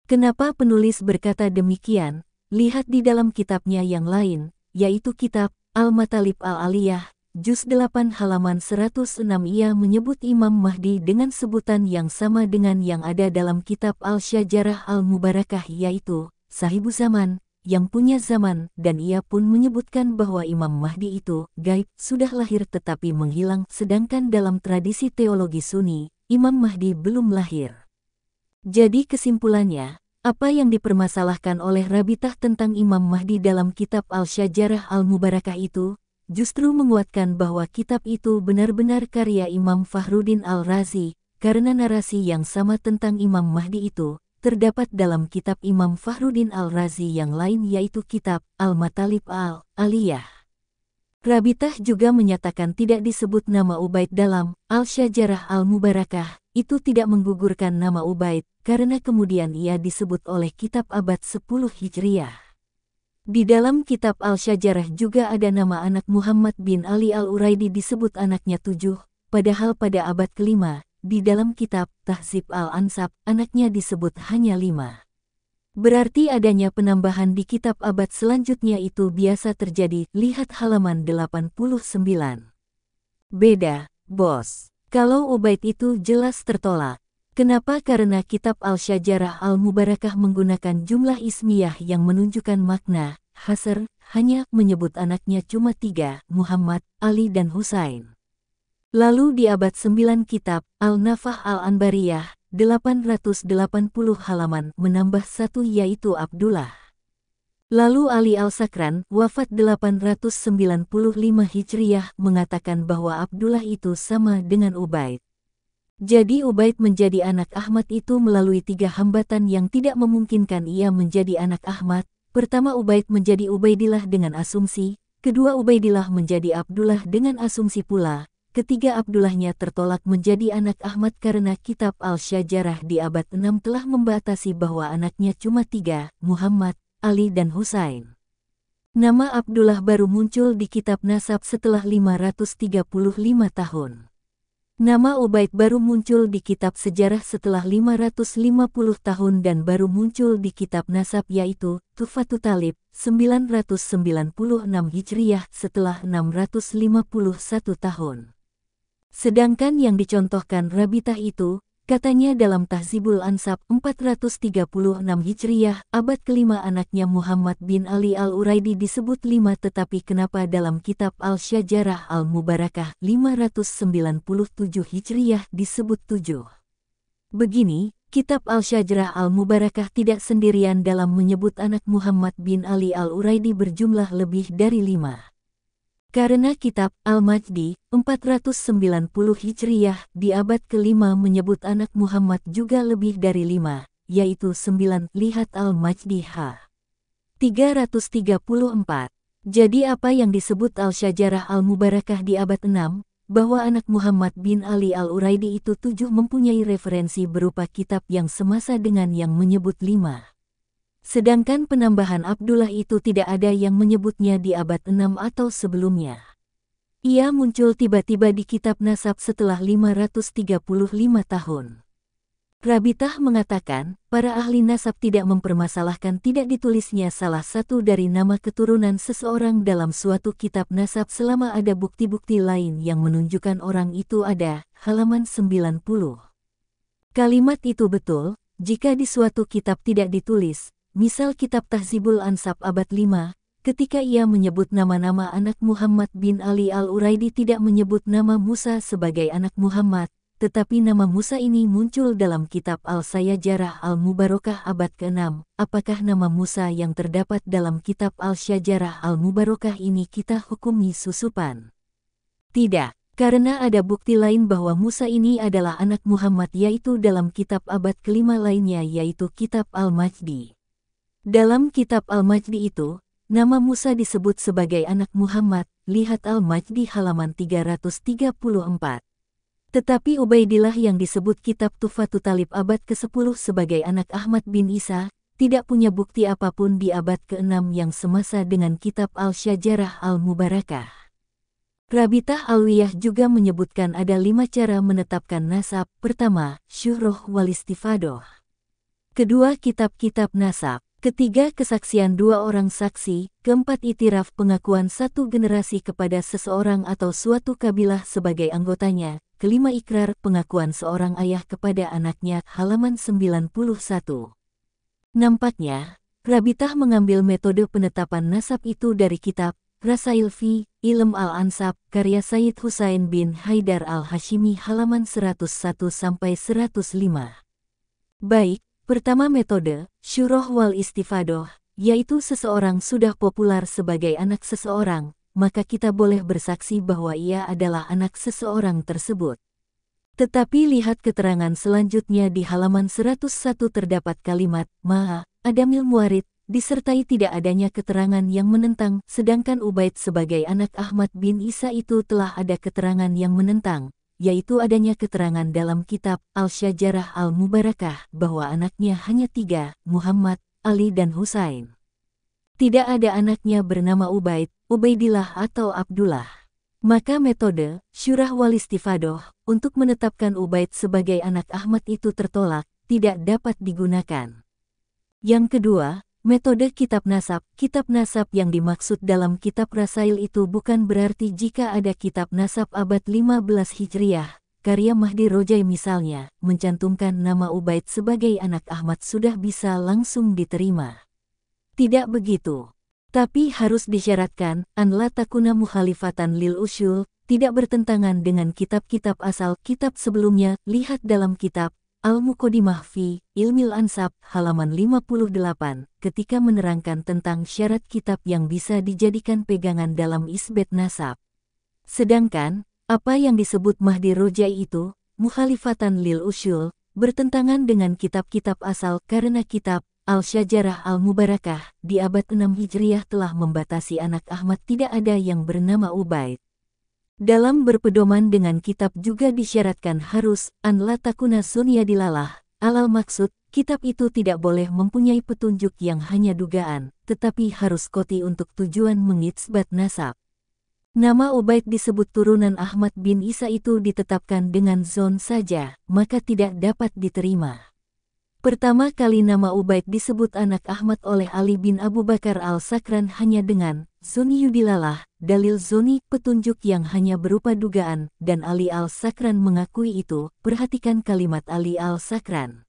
Kenapa penulis berkata demikian? Lihat di dalam kitabnya yang lain, yaitu kitab Al-Matalib Al-Aliyah Juz 8 halaman 106 ia menyebut Imam Mahdi dengan sebutan yang sama dengan yang ada dalam kitab Al-Syajarah Al-Mubarakah yaitu Sahibu Zaman, yang punya zaman, dan ia pun menyebutkan bahwa Imam Mahdi itu gaib, sudah lahir tetapi menghilang, sedangkan dalam tradisi teologi sunni, Imam Mahdi belum lahir. Jadi kesimpulannya, apa yang dipermasalahkan oleh Rabitah tentang Imam Mahdi dalam kitab Al-Syajarah Al-Mubarakah itu justru menguatkan bahwa kitab itu benar-benar karya Imam Fahruddin Al-Razi, karena narasi yang sama tentang Imam Mahdi itu terdapat dalam kitab Imam Fahruddin Al-Razi yang lain yaitu kitab Al-Matalib Al-Aliyah. Rabitah juga menyatakan tidak disebut nama Ubaid dalam Al-Syajarah Al-Mubarakah, itu tidak menggugurkan nama Ubaid, karena kemudian ia disebut oleh kitab abad 10 Hijriah. Di dalam kitab Al-Syajarah juga ada nama anak Muhammad bin Ali Al-Uraidi disebut anaknya tujuh, padahal pada abad kelima, di dalam kitab Tahzib Al-Ansab, anaknya disebut hanya lima. Berarti adanya penambahan di kitab abad selanjutnya itu biasa terjadi, lihat halaman 89. Beda, bos. Kalau Ubaid itu jelas tertolak, Kenapa? Karena kitab Al-Syajarah Al-Mubarakah menggunakan jumlah ismiyah yang menunjukkan makna, Hasr, hanya menyebut anaknya cuma tiga, Muhammad, Ali dan Husain. Lalu di abad 9 kitab, Al-Nafah Al-Anbariyah, 880 halaman menambah satu yaitu Abdullah. Lalu Ali Al-Sakran, wafat 895 Hijriyah, mengatakan bahwa Abdullah itu sama dengan Ubaid. Jadi Ubaid menjadi anak Ahmad itu melalui tiga hambatan yang tidak memungkinkan ia menjadi anak Ahmad. Pertama Ubaid menjadi Ubaidillah dengan asumsi, kedua Ubaidillah menjadi Abdullah dengan asumsi pula, ketiga Abdullahnya tertolak menjadi anak Ahmad karena kitab Al-Syajarah di abad 6 telah membatasi bahwa anaknya cuma tiga, Muhammad, Ali dan Husain. Nama Abdullah baru muncul di kitab nasab setelah 535 tahun. Nama Ubaid baru muncul di kitab sejarah setelah 550 tahun dan baru muncul di kitab nasab yaitu Tufatu Talib 996 Hijriyah setelah 651 tahun. Sedangkan yang dicontohkan Rabitah itu Katanya dalam Tahzibul Ansab 436 Hijriyah, abad kelima anaknya Muhammad bin Ali al-Uraidi disebut lima tetapi kenapa dalam kitab Al-Syajarah al-Mubarakah 597 Hijriyah disebut tujuh. Begini, kitab Al-Syajarah al-Mubarakah tidak sendirian dalam menyebut anak Muhammad bin Ali al-Uraidi berjumlah lebih dari lima. Karena kitab Al-Majdi 490 Hijriyah di abad kelima menyebut anak Muhammad juga lebih dari lima, yaitu sembilan. Lihat Al-Majdi H. 334. Jadi apa yang disebut Al-Syajarah Al-Mubarakah di abad 6, bahwa anak Muhammad bin Ali Al-Uraidi itu tujuh mempunyai referensi berupa kitab yang semasa dengan yang menyebut lima sedangkan penambahan Abdullah itu tidak ada yang menyebutnya di abad 6 atau sebelumnya. Ia muncul tiba-tiba di kitab nasab setelah 535 tahun. Rabitah mengatakan, para ahli nasab tidak mempermasalahkan tidak ditulisnya salah satu dari nama keturunan seseorang dalam suatu kitab nasab selama ada bukti-bukti lain yang menunjukkan orang itu ada, halaman 90. Kalimat itu betul, jika di suatu kitab tidak ditulis, misal kitab Tahzibul Ansab abad 5, ketika ia menyebut nama-nama anak Muhammad bin Ali al-Uraidi tidak menyebut nama Musa sebagai anak Muhammad, tetapi nama Musa ini muncul dalam kitab Al-Sayajarah al mubarakah abad ke-6. Apakah nama Musa yang terdapat dalam kitab Al-Syajarah al mubarakah ini kita hukumi susupan? Tidak, karena ada bukti lain bahwa Musa ini adalah anak Muhammad yaitu dalam kitab abad kelima lainnya yaitu kitab Al-Majdi. Dalam kitab Al-Majdi itu, nama Musa disebut sebagai anak Muhammad, lihat Al-Majdi halaman 334. Tetapi Ubaidillah yang disebut kitab Tufatu Talib abad ke-10 sebagai anak Ahmad bin Isa, tidak punya bukti apapun di abad ke-6 yang semasa dengan kitab Al-Syajarah Al-Mubarakah. Rabitah Alwiyah juga menyebutkan ada lima cara menetapkan nasab. Pertama, syuruh walistifadoh. Kedua, kitab-kitab nasab. Ketiga kesaksian dua orang saksi, keempat itiraf pengakuan satu generasi kepada seseorang atau suatu kabilah sebagai anggotanya, kelima ikrar pengakuan seorang ayah kepada anaknya, halaman 91. Nampaknya, Rabitah mengambil metode penetapan nasab itu dari kitab Rasail Fi, Ilm Al-Ansab, karya Said Husain bin Haidar Al-Hashimi halaman 101-105. Baik, Pertama metode, syuroh wal istifadoh, yaitu seseorang sudah populer sebagai anak seseorang, maka kita boleh bersaksi bahwa ia adalah anak seseorang tersebut. Tetapi lihat keterangan selanjutnya di halaman 101 terdapat kalimat Maha, adamil muarid disertai tidak adanya keterangan yang menentang sedangkan Ubaid sebagai anak Ahmad bin Isa itu telah ada keterangan yang menentang yaitu adanya keterangan dalam kitab Al-Syajarah Al-Mubarakah bahwa anaknya hanya tiga, Muhammad, Ali dan Husain. Tidak ada anaknya bernama Ubaid, Ubaidillah atau Abdullah. Maka metode syurah walistifadoh untuk menetapkan Ubaid sebagai anak Ahmad itu tertolak, tidak dapat digunakan. Yang kedua, Metode kitab nasab Kitab nasab yang dimaksud dalam kitab Rasail itu bukan berarti jika ada kitab nasab abad 15 Hijriah, karya Mahdi Rojai misalnya, mencantumkan nama Ubaid sebagai anak Ahmad sudah bisa langsung diterima. Tidak begitu. Tapi harus disyaratkan, anla takuna muhalifatan lil usyul, tidak bertentangan dengan kitab-kitab asal kitab sebelumnya, lihat dalam kitab, Al-Muqaddimah fi Ilmil Ansab halaman 58 ketika menerangkan tentang syarat kitab yang bisa dijadikan pegangan dalam isbat nasab. Sedangkan, apa yang disebut Mahdi Rojai itu, mukhalifatan lil usyul, bertentangan dengan kitab-kitab asal karena kitab Al-Syajarah Al-Mubarakah di abad 6 Hijriah telah membatasi anak Ahmad tidak ada yang bernama Ubaid. Dalam berpedoman dengan kitab juga disyaratkan harus an takuna sunya dilalah, alal maksud, kitab itu tidak boleh mempunyai petunjuk yang hanya dugaan, tetapi harus koti untuk tujuan mengitsbat nasab. Nama Ubaid disebut turunan Ahmad bin Isa itu ditetapkan dengan zon saja, maka tidak dapat diterima. Pertama kali nama Ubaid disebut anak Ahmad oleh Ali bin Abu Bakar al-Sakran hanya dengan Zoni Yubilalah, dalil Zoni, petunjuk yang hanya berupa dugaan, dan Ali al-Sakran mengakui itu, perhatikan kalimat Ali al-Sakran.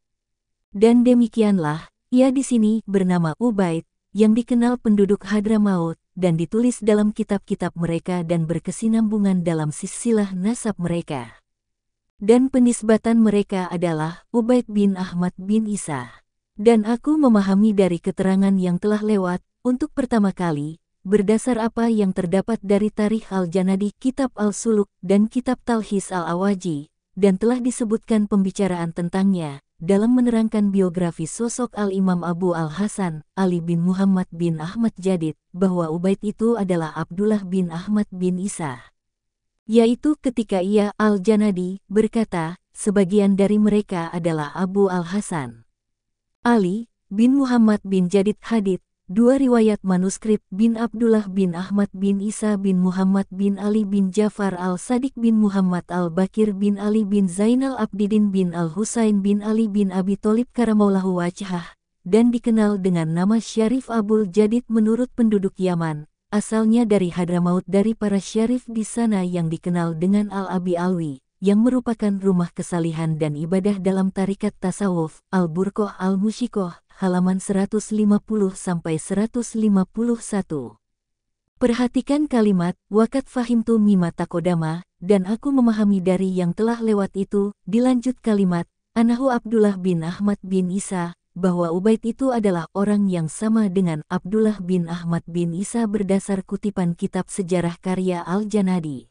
Dan demikianlah, ia di sini bernama Ubaid, yang dikenal penduduk Hadramaut, dan ditulis dalam kitab-kitab mereka dan berkesinambungan dalam sisilah nasab mereka. Dan penisbatan mereka adalah Ubaid bin Ahmad bin Isa. Dan aku memahami dari keterangan yang telah lewat, untuk pertama kali, berdasar apa yang terdapat dari Tarikh Al-Janadi, Kitab Al-Suluk, dan Kitab Talhis Al-Awaji, dan telah disebutkan pembicaraan tentangnya dalam menerangkan biografi sosok Al-Imam Abu Al-Hasan, Ali bin Muhammad bin Ahmad Jadid, bahwa Ubaid itu adalah Abdullah bin Ahmad bin Isa. Yaitu ketika ia Al-Janadi berkata, sebagian dari mereka adalah Abu Al-Hasan. Ali bin Muhammad bin Jadid Hadid Dua riwayat manuskrip bin Abdullah bin Ahmad bin Isa bin Muhammad bin Ali bin Jafar al Sadik bin Muhammad al-Bakir bin Ali bin Zainal Abidin bin al-Husain bin Ali bin Abi Tholib Karamaulahu Wajhah, dan dikenal dengan nama Syarif Abul Jadid menurut penduduk Yaman, asalnya dari Hadramaut dari para syarif di sana yang dikenal dengan Al-Abi Alwi, yang merupakan rumah kesalihan dan ibadah dalam tarikat tasawuf, Al-Burkoh al mushikoh halaman 150-151. Perhatikan kalimat, wakat fahimtu mima takodama, dan aku memahami dari yang telah lewat itu, dilanjut kalimat, Anahu Abdullah bin Ahmad bin Isa, bahwa Ubaid itu adalah orang yang sama dengan Abdullah bin Ahmad bin Isa berdasar kutipan kitab sejarah karya Al-Janadi.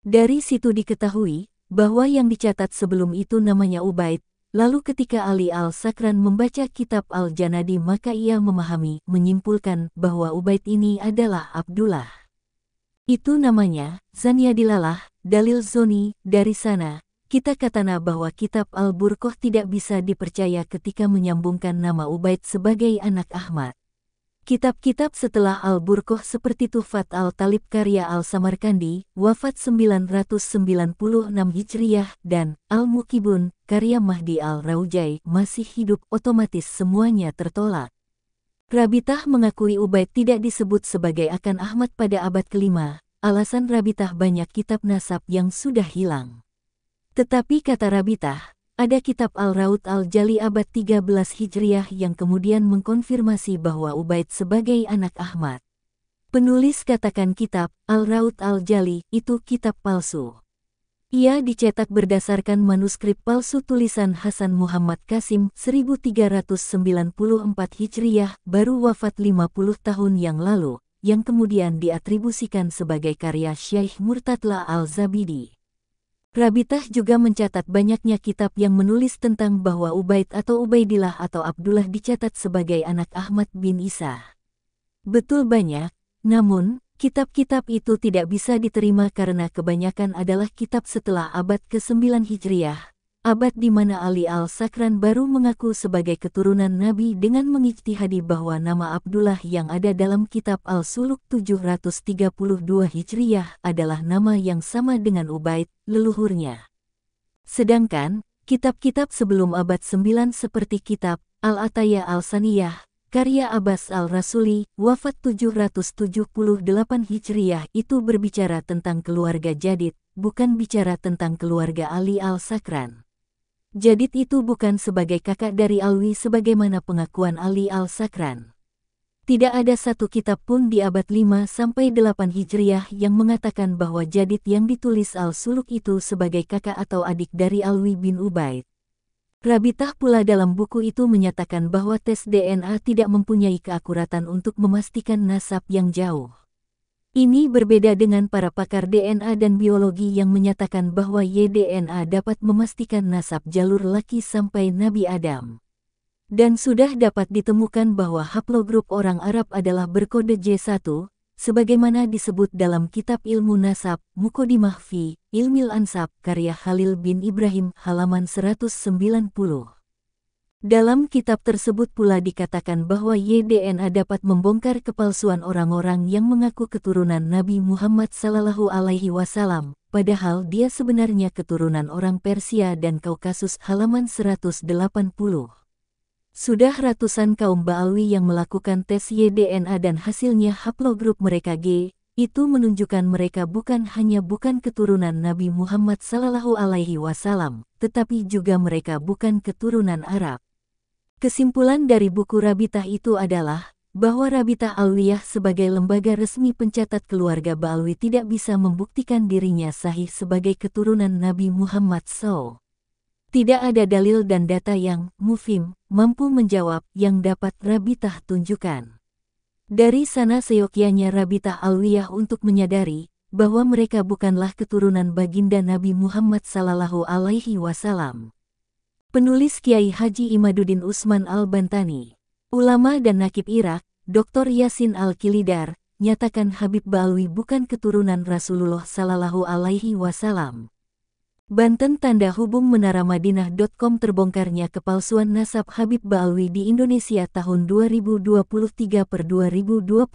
Dari situ diketahui, bahwa yang dicatat sebelum itu namanya Ubaid, Lalu ketika Ali al-Sakran membaca kitab al-Janadi maka ia memahami, menyimpulkan bahwa Ubaid ini adalah Abdullah. Itu namanya, Zaniadilalah, Dalil Zoni, dari sana, kita katana bahwa kitab al burqoh tidak bisa dipercaya ketika menyambungkan nama Ubaid sebagai anak Ahmad. Kitab-kitab setelah al burkuh seperti Tufat Al-Talib karya Al-Samarkandi, wafat 996 Hijriyah, dan Al-Mukibun, karya Mahdi Al-Raujai, masih hidup otomatis semuanya tertolak. Rabitah mengakui Ubaid tidak disebut sebagai akan Ahmad pada abad kelima, alasan Rabitah banyak kitab nasab yang sudah hilang. Tetapi kata Rabitah, ada kitab Al-Raut Al-Jali abad 13 Hijriah yang kemudian mengkonfirmasi bahwa Ubaid sebagai anak Ahmad. Penulis katakan kitab Al-Raut Al-Jali itu kitab palsu. Ia dicetak berdasarkan manuskrip palsu tulisan Hasan Muhammad Kasim 1394 hijriah baru wafat 50 tahun yang lalu, yang kemudian diatribusikan sebagai karya Syaikh Murtadla Al-Zabidi. Rabitah juga mencatat banyaknya kitab yang menulis tentang bahwa Ubaid atau Ubaidillah atau Abdullah dicatat sebagai anak Ahmad bin Isa. Betul banyak, namun, kitab-kitab itu tidak bisa diterima karena kebanyakan adalah kitab setelah abad ke-9 Hijriah, abad di mana Ali al-Sakran baru mengaku sebagai keturunan Nabi dengan mengiktihadi bahwa nama Abdullah yang ada dalam kitab Al-Suluk 732 Hijriyah adalah nama yang sama dengan Ubaid, leluhurnya. Sedangkan, kitab-kitab sebelum abad 9 seperti kitab Al-Ataya Al-Saniyah, karya Abbas Al-Rasuli, wafat 778 Hijriyah itu berbicara tentang keluarga Jadid, bukan bicara tentang keluarga Ali Al-Sakran. Jadid itu bukan sebagai kakak dari Alwi sebagaimana pengakuan Ali al-Sakran. Tidak ada satu kitab pun di abad 5-8 Hijriah yang mengatakan bahwa Jadid yang ditulis al-Suluk itu sebagai kakak atau adik dari Alwi bin Ubaid. Rabitah pula dalam buku itu menyatakan bahwa tes DNA tidak mempunyai keakuratan untuk memastikan nasab yang jauh. Ini berbeda dengan para pakar DNA dan biologi yang menyatakan bahwa YDNA dapat memastikan nasab jalur laki sampai Nabi Adam. Dan sudah dapat ditemukan bahwa haplogrup orang Arab adalah berkode J1, sebagaimana disebut dalam Kitab Ilmu Nasab, Mukodimah Fi, Ilmil Ansab, karya Khalil bin Ibrahim, halaman 190. Dalam kitab tersebut pula dikatakan bahwa YDNA dapat membongkar kepalsuan orang-orang yang mengaku keturunan Nabi Muhammad Sallallahu Alaihi Wasallam, padahal dia sebenarnya keturunan orang Persia dan Kaukasus halaman 180. Sudah ratusan kaum Ba'alwi yang melakukan tes YDNA dan hasilnya haplogrup mereka G, itu menunjukkan mereka bukan hanya bukan keturunan Nabi Muhammad Sallallahu Alaihi Wasallam, tetapi juga mereka bukan keturunan Arab. Kesimpulan dari buku Rabitah itu adalah bahwa Rabitah Alwiyah sebagai lembaga resmi pencatat keluarga Balwi tidak bisa membuktikan dirinya sahih sebagai keturunan Nabi Muhammad SAW. Tidak ada dalil dan data yang mufim mampu menjawab yang dapat Rabitah tunjukkan. Dari sana seyogyanya Rabitah Alwiyah untuk menyadari bahwa mereka bukanlah keturunan baginda Nabi Muhammad Sallallahu Alaihi Wasallam. Penulis Kiai Haji Imaduddin Usman Al-Bantani, ulama dan nakib Irak, Dr. Yasin Al-Kilidar, nyatakan Habib Balwi bukan keturunan Rasulullah Sallallahu Alaihi Wasallam. Banten tanda hubung Menara Madinah.com terbongkarnya kepalsuan nasab Habib Balwi di Indonesia tahun 2023 per 2024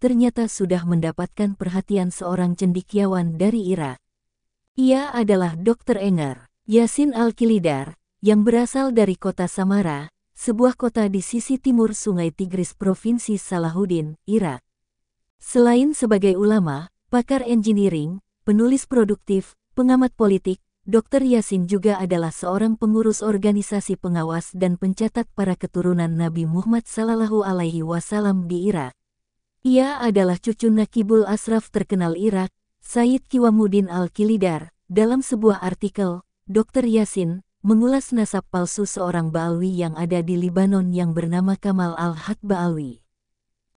ternyata sudah mendapatkan perhatian seorang cendikiawan dari Irak. Ia adalah Dr. Enger, Yasin Al-Kilidar, yang berasal dari kota Samara, sebuah kota di sisi timur Sungai Tigris Provinsi Salahuddin, Irak. Selain sebagai ulama, pakar engineering, penulis produktif, pengamat politik, Dr. Yasin juga adalah seorang pengurus organisasi pengawas dan pencatat para keturunan Nabi Muhammad Sallallahu Alaihi Wasallam di Irak. Ia adalah cucu Nakibul Asraf terkenal Irak, Said Kiwamuddin Al-Kilidar. Dalam sebuah artikel, Dr. Yasin, mengulas nasab palsu seorang Ba'alwi yang ada di Libanon yang bernama Kamal Al-Had Ba'alwi.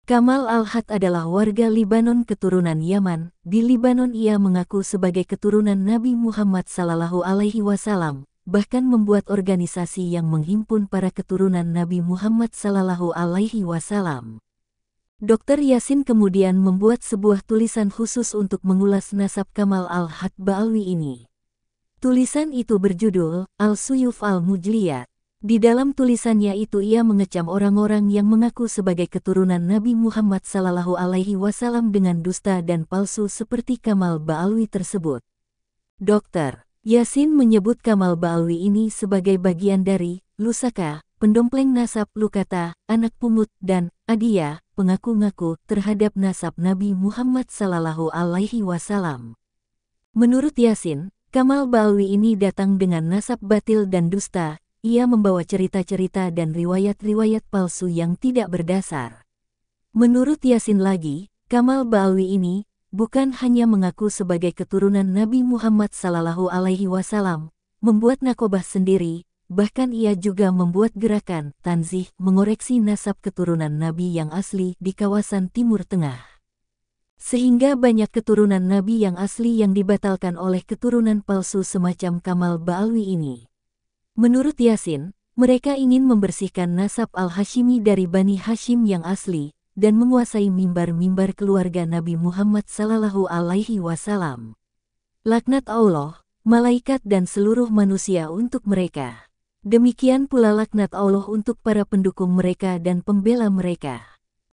Kamal Al-Had adalah warga Libanon keturunan Yaman. Di Libanon ia mengaku sebagai keturunan Nabi Muhammad Sallallahu Alaihi Wasallam, bahkan membuat organisasi yang menghimpun para keturunan Nabi Muhammad Sallallahu Alaihi Wasallam. Dr. Yasin kemudian membuat sebuah tulisan khusus untuk mengulas nasab Kamal Al-Had Ba'alwi ini. Tulisan itu berjudul Al-Suyuf Al-Mujliyat. Di dalam tulisannya itu ia mengecam orang-orang yang mengaku sebagai keturunan Nabi Muhammad Sallallahu Alaihi Wasallam dengan dusta dan palsu seperti Kamal Ba'alwi tersebut. Dokter Yasin menyebut Kamal Ba'alwi ini sebagai bagian dari Lusaka, pendompleng nasab Lukata, anak pungut, dan Adia, pengaku-ngaku terhadap nasab Nabi Muhammad Sallallahu Alaihi Wasallam. Menurut Yasin, Kamal Balwi ini datang dengan nasab batil dan dusta, ia membawa cerita-cerita dan riwayat-riwayat palsu yang tidak berdasar. Menurut Yasin lagi, Kamal Balwi ini bukan hanya mengaku sebagai keturunan Nabi Muhammad Sallallahu Alaihi Wasallam, membuat nakobah sendiri, bahkan ia juga membuat gerakan tanzih mengoreksi nasab keturunan Nabi yang asli di kawasan Timur Tengah. Sehingga banyak keturunan nabi yang asli yang dibatalkan oleh keturunan palsu semacam Kamal Ba'alwi ini. Menurut Yasin, mereka ingin membersihkan nasab Al-Hashimi dari Bani Hashim yang asli dan menguasai mimbar-mimbar keluarga Nabi Muhammad Sallallahu Alaihi Wasallam. Laknat Allah, malaikat dan seluruh manusia untuk mereka. Demikian pula laknat Allah untuk para pendukung mereka dan pembela mereka.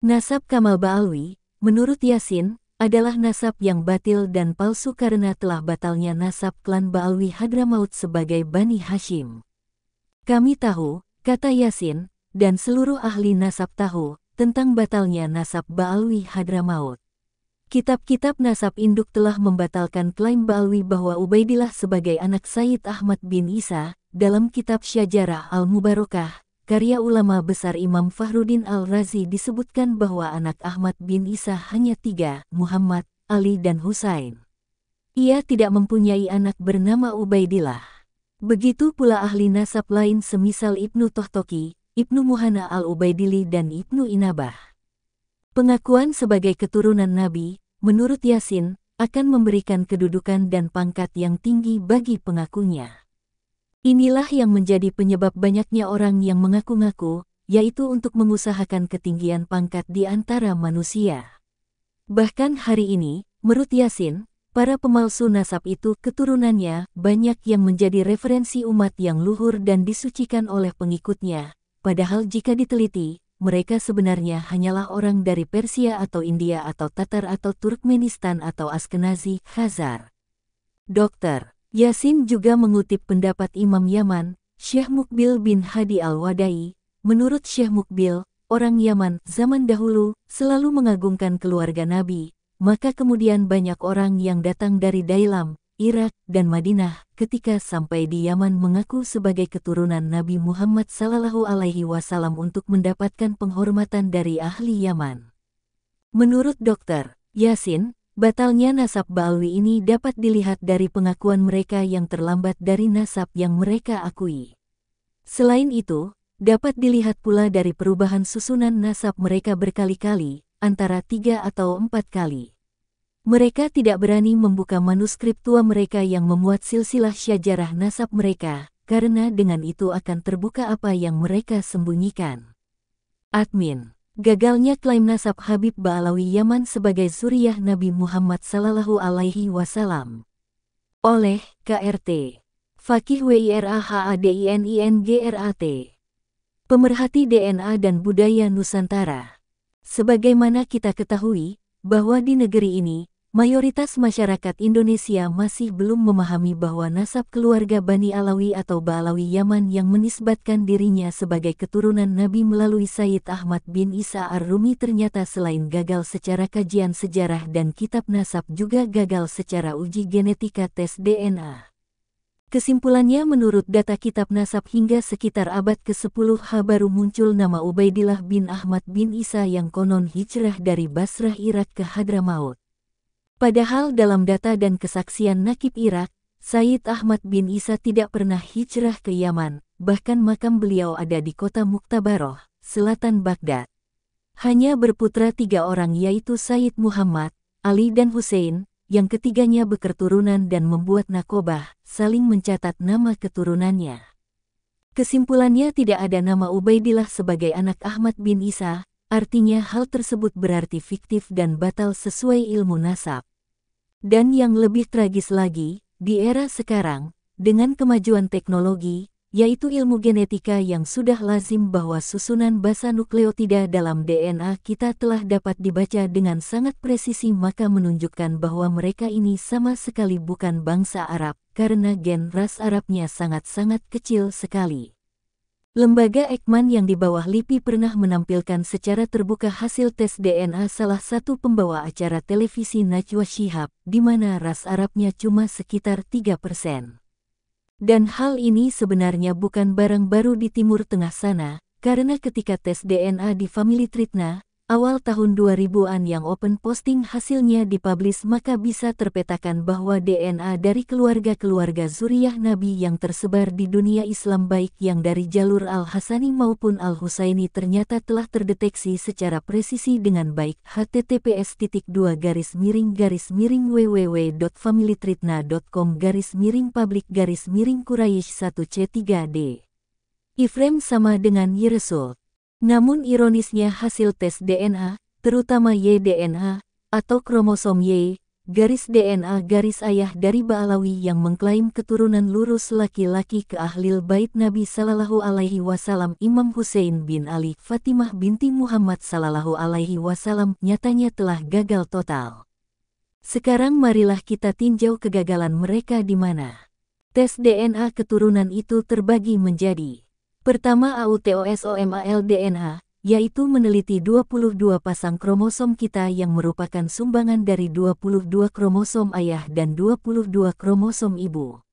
Nasab Kamal Ba'alwi, menurut Yasin, adalah nasab yang batil dan palsu karena telah batalnya nasab klan Ba'alwi Hadramaut sebagai Bani Hashim. Kami tahu, kata Yasin, dan seluruh ahli nasab tahu, tentang batalnya nasab Ba'alwi Hadramaut. Kitab-kitab nasab induk telah membatalkan klaim Ba'alwi bahwa Ubaidillah sebagai anak Said Ahmad bin Isa, dalam kitab Syajarah Al-Mubarakah, karya ulama besar Imam Fahruddin Al-Razi disebutkan bahwa anak Ahmad bin Isa hanya tiga, Muhammad, Ali dan Husain. Ia tidak mempunyai anak bernama Ubaidillah. Begitu pula ahli nasab lain semisal Ibnu Tohtoki, Ibnu Muhana Al-Ubaidili dan Ibnu Inabah. Pengakuan sebagai keturunan Nabi, menurut Yasin, akan memberikan kedudukan dan pangkat yang tinggi bagi pengakunya. Inilah yang menjadi penyebab banyaknya orang yang mengaku-ngaku, yaitu untuk mengusahakan ketinggian pangkat di antara manusia. Bahkan hari ini, menurut Yasin, para pemalsu nasab itu keturunannya banyak yang menjadi referensi umat yang luhur dan disucikan oleh pengikutnya, padahal jika diteliti, mereka sebenarnya hanyalah orang dari Persia atau India atau Tatar atau Turkmenistan atau Askenazi, Khazar. Dokter Yasin juga mengutip pendapat Imam Yaman, Syekh Mukbil bin Hadi al-Wadai, menurut Syekh Mukbil, orang Yaman zaman dahulu selalu mengagungkan keluarga Nabi, maka kemudian banyak orang yang datang dari Dailam, Irak, dan Madinah ketika sampai di Yaman mengaku sebagai keturunan Nabi Muhammad Sallallahu Alaihi Wasallam untuk mendapatkan penghormatan dari ahli Yaman. Menurut dokter, Yasin, Batalnya nasab Ba'alwi ini dapat dilihat dari pengakuan mereka yang terlambat dari nasab yang mereka akui. Selain itu, dapat dilihat pula dari perubahan susunan nasab mereka berkali-kali, antara tiga atau empat kali. Mereka tidak berani membuka manuskrip tua mereka yang memuat silsilah syajarah nasab mereka, karena dengan itu akan terbuka apa yang mereka sembunyikan. Admin Gagalnya klaim nasab Habib Ba'alawi Yaman sebagai suriah Nabi Muhammad Sallallahu Alaihi Wasallam oleh KRT Fakih WIRAHADININGRAT Pemerhati DNA dan Budaya Nusantara Sebagaimana kita ketahui, bahwa di negeri ini, Mayoritas masyarakat Indonesia masih belum memahami bahwa nasab keluarga Bani Alawi atau Ba'alawi Yaman yang menisbatkan dirinya sebagai keturunan Nabi melalui Said Ahmad bin Isa Ar-Rumi ternyata selain gagal secara kajian sejarah dan kitab nasab juga gagal secara uji genetika tes DNA. Kesimpulannya menurut data kitab nasab hingga sekitar abad ke-10 H baru muncul nama Ubaidillah bin Ahmad bin Isa yang konon hijrah dari Basrah Irak ke Hadramaut. Padahal dalam data dan kesaksian Nakib Irak, Said Ahmad bin Isa tidak pernah hijrah ke Yaman, bahkan makam beliau ada di kota Muktabaroh, selatan Baghdad. Hanya berputra tiga orang yaitu Said Muhammad, Ali dan Hussein, yang ketiganya berketurunan dan membuat nakobah, saling mencatat nama keturunannya. Kesimpulannya tidak ada nama Ubaidillah sebagai anak Ahmad bin Isa, Artinya hal tersebut berarti fiktif dan batal sesuai ilmu nasab. Dan yang lebih tragis lagi, di era sekarang, dengan kemajuan teknologi, yaitu ilmu genetika yang sudah lazim bahwa susunan basa nukleotida dalam DNA kita telah dapat dibaca dengan sangat presisi maka menunjukkan bahwa mereka ini sama sekali bukan bangsa Arab, karena gen ras Arabnya sangat-sangat kecil sekali. Lembaga Ekman yang di bawah LIPI pernah menampilkan secara terbuka hasil tes DNA salah satu pembawa acara televisi Najwa Shihab, di mana ras Arabnya cuma sekitar 3 persen. Dan hal ini sebenarnya bukan barang baru di Timur Tengah sana, karena ketika tes DNA di Family Tritna, Awal tahun 2000-an yang open posting hasilnya dipublish maka bisa terpetakan bahwa DNA dari keluarga-keluarga zuriyah Nabi yang tersebar di dunia Islam baik yang dari jalur Al-Hasani maupun Al-Husaini ternyata telah terdeteksi secara presisi dengan baik https titik dua garis miring garis miring www.familytritna.com garis miring publik garis miring Quraish 1C3D. Ifrem sama dengan result namun ironisnya hasil tes DNA, terutama Y-DNA, atau kromosom Y, garis DNA garis ayah dari Ba'alawi yang mengklaim keturunan lurus laki-laki ke Ahlil Bait Nabi Sallallahu Alaihi Wasallam Imam Hussein bin Ali Fatimah binti Muhammad Sallallahu Alaihi Wasallam nyatanya telah gagal total. Sekarang marilah kita tinjau kegagalan mereka di mana. Tes DNA keturunan itu terbagi menjadi Pertama AUTOSOMAL DNA, yaitu meneliti 22 pasang kromosom kita yang merupakan sumbangan dari 22 kromosom ayah dan 22 kromosom ibu.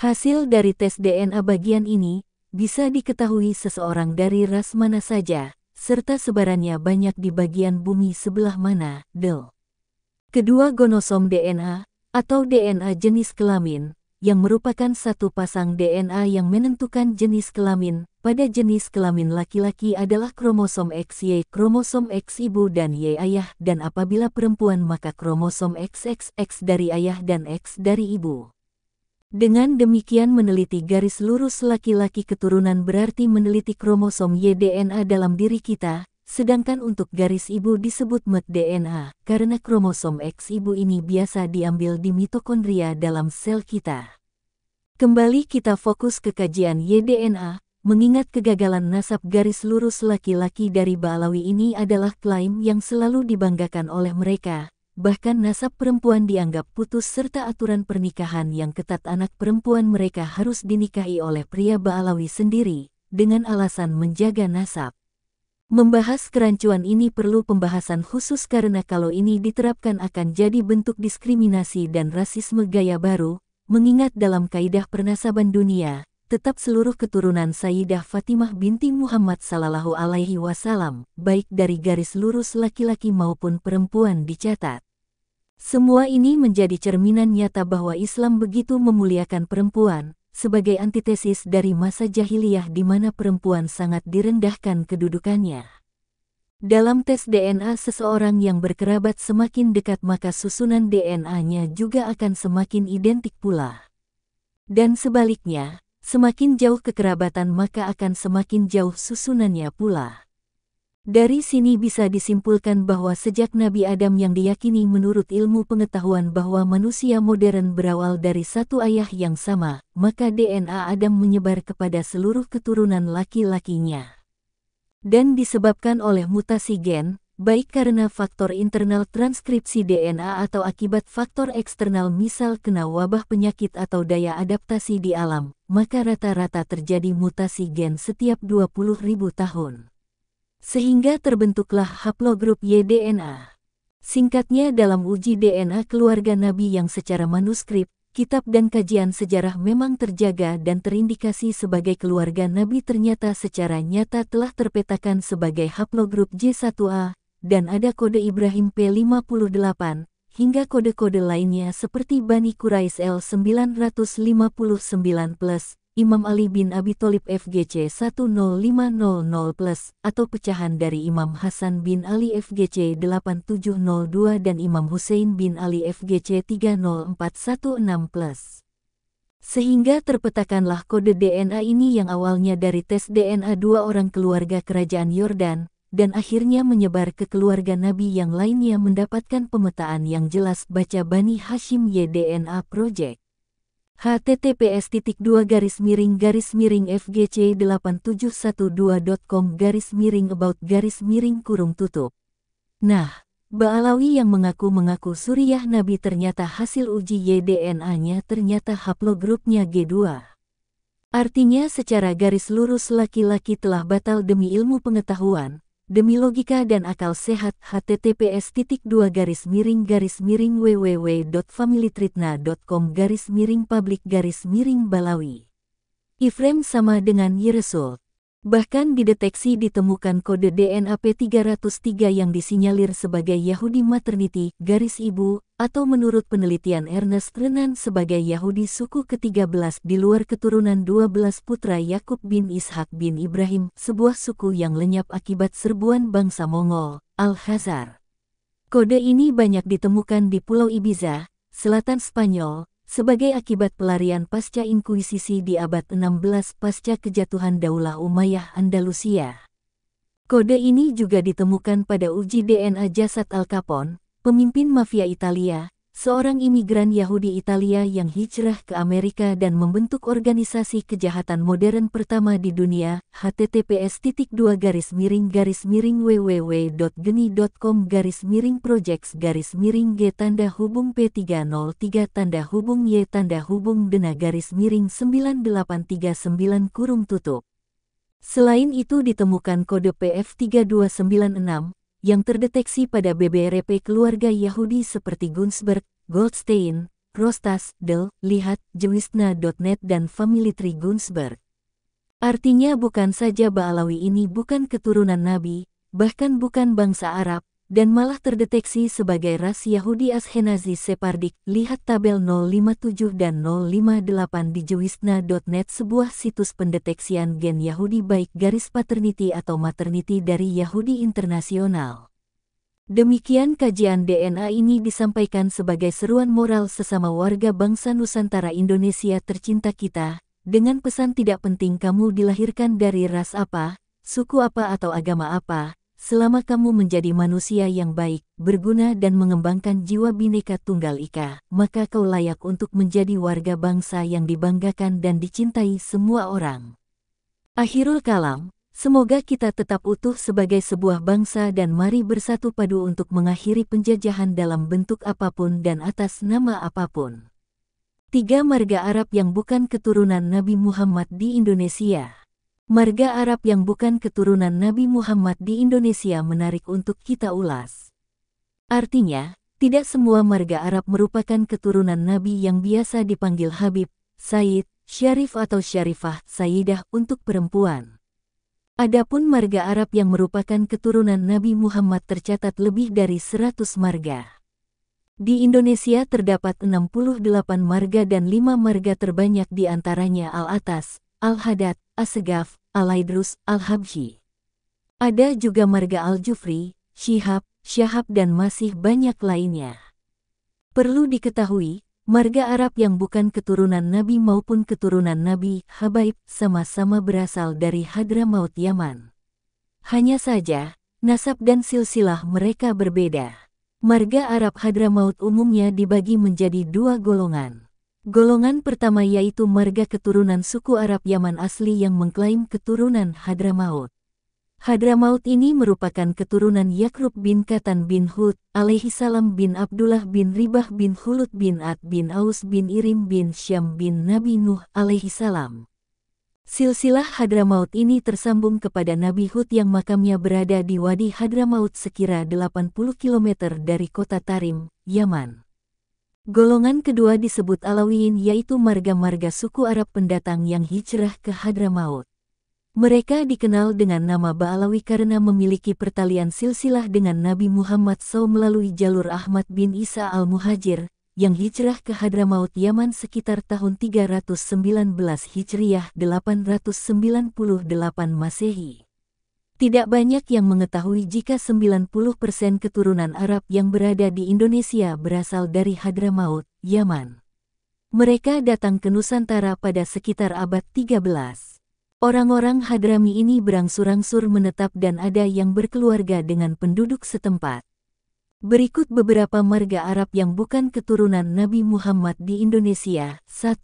Hasil dari tes DNA bagian ini bisa diketahui seseorang dari ras mana saja, serta sebarannya banyak di bagian bumi sebelah mana, del. Kedua gonosom DNA, atau DNA jenis kelamin, yang merupakan satu pasang DNA yang menentukan jenis kelamin. Pada jenis kelamin laki-laki adalah kromosom XY, kromosom X ibu dan Y ayah, dan apabila perempuan maka kromosom XXX dari ayah dan X dari ibu. Dengan demikian meneliti garis lurus laki-laki keturunan berarti meneliti kromosom Y DNA dalam diri kita, Sedangkan untuk garis ibu disebut met DNA, karena kromosom X ibu ini biasa diambil di mitokondria dalam sel kita. Kembali kita fokus ke kajian YDNA, mengingat kegagalan nasab garis lurus laki-laki dari Balawi ini adalah klaim yang selalu dibanggakan oleh mereka, bahkan nasab perempuan dianggap putus serta aturan pernikahan yang ketat anak perempuan mereka harus dinikahi oleh pria Balawi sendiri, dengan alasan menjaga nasab. Membahas kerancuan ini perlu pembahasan khusus karena kalau ini diterapkan akan jadi bentuk diskriminasi dan rasisme gaya baru, mengingat dalam kaidah pernasaban dunia, tetap seluruh keturunan Sayyidah Fatimah binti Muhammad Sallallahu Alaihi Wasallam, baik dari garis lurus laki-laki maupun perempuan dicatat. Semua ini menjadi cerminan nyata bahwa Islam begitu memuliakan perempuan, sebagai antitesis dari masa jahiliyah di mana perempuan sangat direndahkan kedudukannya. Dalam tes DNA seseorang yang berkerabat semakin dekat maka susunan DNA-nya juga akan semakin identik pula. Dan sebaliknya, semakin jauh kekerabatan maka akan semakin jauh susunannya pula. Dari sini bisa disimpulkan bahwa sejak Nabi Adam yang diyakini menurut ilmu pengetahuan bahwa manusia modern berawal dari satu ayah yang sama, maka DNA Adam menyebar kepada seluruh keturunan laki-lakinya. Dan disebabkan oleh mutasi gen, baik karena faktor internal transkripsi DNA atau akibat faktor eksternal misal kena wabah penyakit atau daya adaptasi di alam, maka rata-rata terjadi mutasi gen setiap 20.000 tahun. Sehingga terbentuklah haplogrup YDNA. Singkatnya dalam uji DNA keluarga Nabi yang secara manuskrip, kitab dan kajian sejarah memang terjaga dan terindikasi sebagai keluarga Nabi ternyata secara nyata telah terpetakan sebagai haplogrup J1A, dan ada kode Ibrahim P58, hingga kode-kode lainnya seperti Bani Quraisy L959+, Imam Ali bin Abi Tholib FGC 10500 plus atau pecahan dari Imam Hasan bin Ali FGC 8702 dan Imam Hussein bin Ali FGC 30416 plus. Sehingga terpetakanlah kode DNA ini yang awalnya dari tes DNA dua orang keluarga kerajaan Yordan, dan akhirnya menyebar ke keluarga Nabi yang lainnya mendapatkan pemetaan yang jelas baca Bani Hashim YDNA Project https titik dua garis miring garis miring fgc com garis miring about garis miring kurung tutup. Nah, Baalawi yang mengaku-mengaku Suriah Nabi ternyata hasil uji YDNA-nya ternyata haplogrupnya g dua Artinya secara garis lurus laki-laki telah batal demi ilmu pengetahuan, demi logika dan akal sehat https titik dua garis miring garis miring com garis miring publik garis miring balawi iframe sama dengan result Bahkan dideteksi ditemukan kode DNA P303 yang disinyalir sebagai Yahudi maternity, garis ibu, atau menurut penelitian Ernest Renan sebagai Yahudi suku ke-13 di luar keturunan 12 putra Yakub bin Ishak bin Ibrahim, sebuah suku yang lenyap akibat serbuan bangsa Mongol, Al-Khazar. Kode ini banyak ditemukan di Pulau Ibiza, selatan Spanyol, sebagai akibat pelarian pasca inkuisisi di abad 16 pasca kejatuhan Daulah Umayyah Andalusia. Kode ini juga ditemukan pada uji DNA jasad Al Capone, pemimpin mafia Italia, seorang imigran Yahudi Italia yang hijrah ke Amerika dan membentuk organisasi kejahatan modern pertama di dunia, https dua garis miring garis miring www.geni.com garis miring projects garis miring g tanda hubung P303 tanda hubung Y tanda hubung dena garis miring 9839 kurung tutup. Selain itu ditemukan kode PF3296, yang terdeteksi pada BBRP keluarga Yahudi seperti Gunsberg, Goldstein, Rostas, Del, Lihat, Jewisna.net dan family tree Gunsberg. Artinya bukan saja Baalawi ini bukan keturunan Nabi, bahkan bukan bangsa Arab, dan malah terdeteksi sebagai ras Yahudi Ashkenazi Sephardic. Lihat tabel 057 dan 058 di jewisna.net sebuah situs pendeteksian gen Yahudi baik garis paternity atau maternity dari Yahudi internasional. Demikian kajian DNA ini disampaikan sebagai seruan moral sesama warga bangsa Nusantara Indonesia tercinta kita, dengan pesan tidak penting kamu dilahirkan dari ras apa, suku apa atau agama apa, selama kamu menjadi manusia yang baik, berguna dan mengembangkan jiwa bineka tunggal ika, maka kau layak untuk menjadi warga bangsa yang dibanggakan dan dicintai semua orang. Akhirul kalam, semoga kita tetap utuh sebagai sebuah bangsa dan mari bersatu padu untuk mengakhiri penjajahan dalam bentuk apapun dan atas nama apapun. Tiga marga Arab yang bukan keturunan Nabi Muhammad di Indonesia marga Arab yang bukan keturunan Nabi Muhammad di Indonesia menarik untuk kita ulas. Artinya, tidak semua marga Arab merupakan keturunan Nabi yang biasa dipanggil Habib, Said, Syarif atau Syarifah, Sayyidah untuk perempuan. Adapun marga Arab yang merupakan keturunan Nabi Muhammad tercatat lebih dari 100 marga. Di Indonesia terdapat 68 marga dan 5 marga terbanyak di antaranya Al-Atas, Al-Hadat, Asegaf, Alaidrus Al-Habshi. Ada juga marga Al-Jufri, Syihab, Syahab dan masih banyak lainnya. Perlu diketahui, marga Arab yang bukan keturunan Nabi maupun keturunan Nabi Habaib sama-sama berasal dari Hadramaut Yaman. Hanya saja, nasab dan silsilah mereka berbeda. Marga Arab Hadramaut umumnya dibagi menjadi dua golongan. Golongan pertama yaitu marga keturunan suku Arab Yaman asli yang mengklaim keturunan Hadramaut. Hadramaut ini merupakan keturunan Yakrub bin Katan bin Hud, alaihi salam bin Abdullah bin Ribah bin Hulut bin Ad bin Aus bin Irim bin Syam bin Nabi Nuh alaihi salam. Silsilah Hadramaut ini tersambung kepada Nabi Hud yang makamnya berada di Wadi Hadramaut sekira 80 km dari kota Tarim, Yaman. Golongan kedua disebut Alawiyin yaitu marga-marga suku Arab pendatang yang hijrah ke Hadramaut. Mereka dikenal dengan nama Ba'alawi karena memiliki pertalian silsilah dengan Nabi Muhammad SAW melalui jalur Ahmad bin Isa al-Muhajir, yang hijrah ke Hadramaut Yaman sekitar tahun 319 Hijriah 898 Masehi. Tidak banyak yang mengetahui jika 90% keturunan Arab yang berada di Indonesia berasal dari Hadramaut, Yaman. Mereka datang ke Nusantara pada sekitar abad 13. Orang-orang Hadrami ini berangsur-angsur menetap dan ada yang berkeluarga dengan penduduk setempat. Berikut beberapa marga Arab yang bukan keturunan Nabi Muhammad di Indonesia. 1.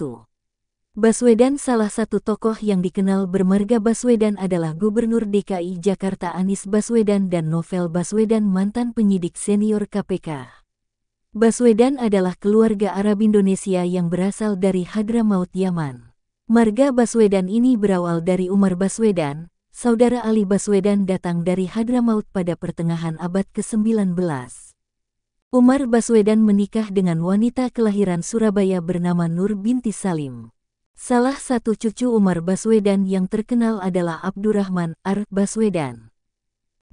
Baswedan salah satu tokoh yang dikenal bermarga Baswedan adalah Gubernur DKI Jakarta Anies Baswedan dan Novel Baswedan mantan penyidik senior KPK. Baswedan adalah keluarga Arab Indonesia yang berasal dari Hadramaut Yaman. Marga Baswedan ini berawal dari Umar Baswedan, saudara Ali Baswedan datang dari Hadramaut pada pertengahan abad ke-19. Umar Baswedan menikah dengan wanita kelahiran Surabaya bernama Nur binti Salim. Salah satu cucu Umar Baswedan yang terkenal adalah Abdurrahman Ar Baswedan.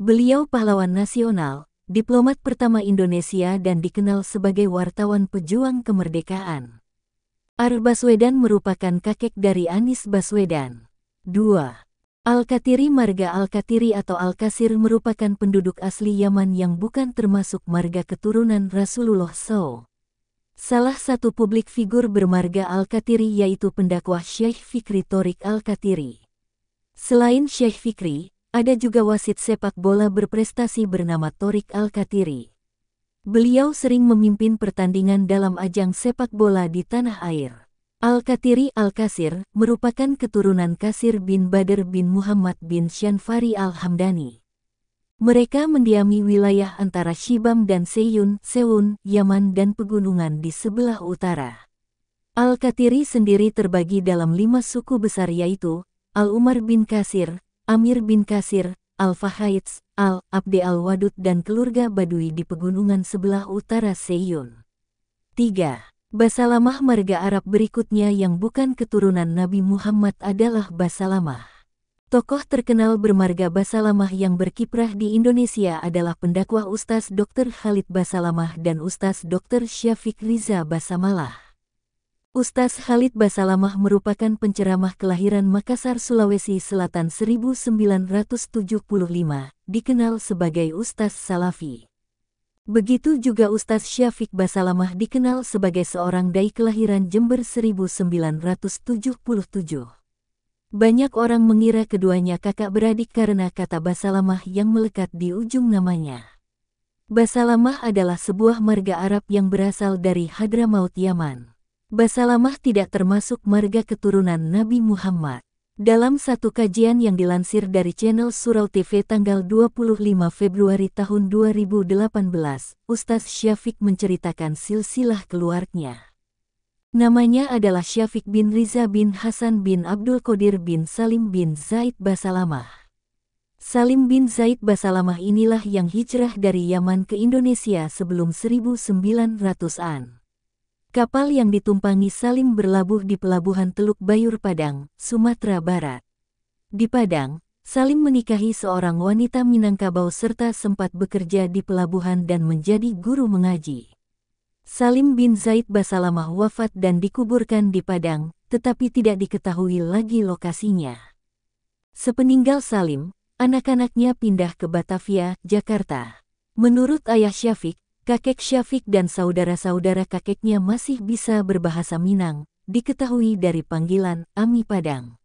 Beliau pahlawan nasional, diplomat pertama Indonesia dan dikenal sebagai wartawan pejuang kemerdekaan. Ar Baswedan merupakan kakek dari Anis Baswedan. 2. Al-Katiri Marga Al-Katiri atau Al-Kasir merupakan penduduk asli Yaman yang bukan termasuk marga keturunan Rasulullah SAW. Salah satu publik figur bermarga Al-Katiri yaitu pendakwah Syekh Fikri Torik Al-Katiri. Selain Syekh Fikri, ada juga wasit sepak bola berprestasi bernama Torik Al-Katiri. Beliau sering memimpin pertandingan dalam ajang sepak bola di tanah air. Al-Katiri Al-Kasir merupakan keturunan Kasir bin Badr bin Muhammad bin Syanfari Al-Hamdani. Mereka mendiami wilayah antara Shibam dan Seyun, Seun, Yaman dan pegunungan di sebelah utara. Al-Katiri sendiri terbagi dalam lima suku besar yaitu Al-Umar bin Kasir, Amir bin Kasir, al Fahaitz, Al-Abde Al-Wadud dan keluarga Badui di pegunungan sebelah utara Seyun. 3. Basalamah marga Arab berikutnya yang bukan keturunan Nabi Muhammad adalah Basalamah. Tokoh terkenal bermarga Basalamah yang berkiprah di Indonesia adalah pendakwah Ustaz Dr. Khalid Basalamah dan Ustaz Dr. Syafiq Riza Basamalah. Ustaz Khalid Basalamah merupakan penceramah kelahiran Makassar, Sulawesi Selatan 1975, dikenal sebagai Ustaz Salafi. Begitu juga Ustaz Syafiq Basalamah dikenal sebagai seorang dai kelahiran Jember 1977. Banyak orang mengira keduanya kakak beradik karena kata Basalamah yang melekat di ujung namanya. Basalamah adalah sebuah marga Arab yang berasal dari Hadramaut Yaman. Basalamah tidak termasuk marga keturunan Nabi Muhammad. Dalam satu kajian yang dilansir dari channel Surau TV tanggal 25 Februari tahun 2018, Ustaz Syafiq menceritakan silsilah keluarnya. Namanya adalah Syafiq bin Riza bin Hasan bin Abdul Qadir bin Salim bin Zaid Basalamah. Salim bin Zaid Basalamah inilah yang hijrah dari Yaman ke Indonesia sebelum 1900-an. Kapal yang ditumpangi Salim berlabuh di pelabuhan Teluk Bayur Padang, Sumatera Barat. Di Padang, Salim menikahi seorang wanita Minangkabau serta sempat bekerja di pelabuhan dan menjadi guru mengaji. Salim bin Zaid Basalamah wafat dan dikuburkan di Padang, tetapi tidak diketahui lagi lokasinya. Sepeninggal Salim, anak-anaknya pindah ke Batavia, Jakarta. Menurut ayah Syafiq, kakek Syafiq dan saudara-saudara kakeknya masih bisa berbahasa Minang, diketahui dari panggilan Ami Padang.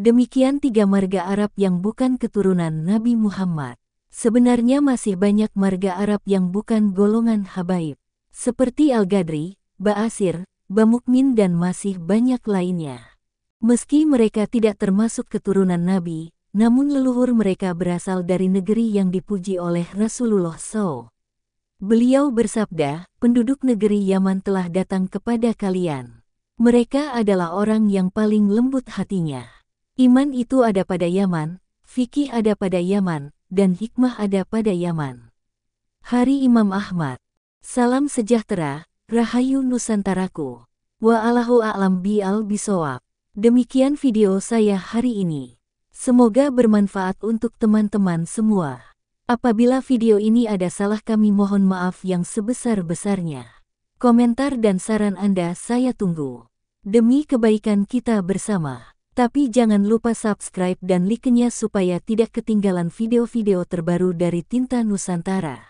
Demikian tiga marga Arab yang bukan keturunan Nabi Muhammad. Sebenarnya masih banyak marga Arab yang bukan golongan Habaib. Seperti Al-Gadri, Ba'asir, Bamukmin dan masih banyak lainnya. Meski mereka tidak termasuk keturunan Nabi, namun leluhur mereka berasal dari negeri yang dipuji oleh Rasulullah SAW. Beliau bersabda, penduduk negeri Yaman telah datang kepada kalian. Mereka adalah orang yang paling lembut hatinya. Iman itu ada pada Yaman, fikih ada pada Yaman, dan hikmah ada pada Yaman. Hari Imam Ahmad Salam sejahtera, Rahayu Nusantaraku. Wa Allahu a'lam bi'al bisawab. Demikian video saya hari ini. Semoga bermanfaat untuk teman-teman semua. Apabila video ini ada salah kami mohon maaf yang sebesar-besarnya. Komentar dan saran Anda saya tunggu. Demi kebaikan kita bersama. Tapi jangan lupa subscribe dan like-nya supaya tidak ketinggalan video-video terbaru dari Tinta Nusantara.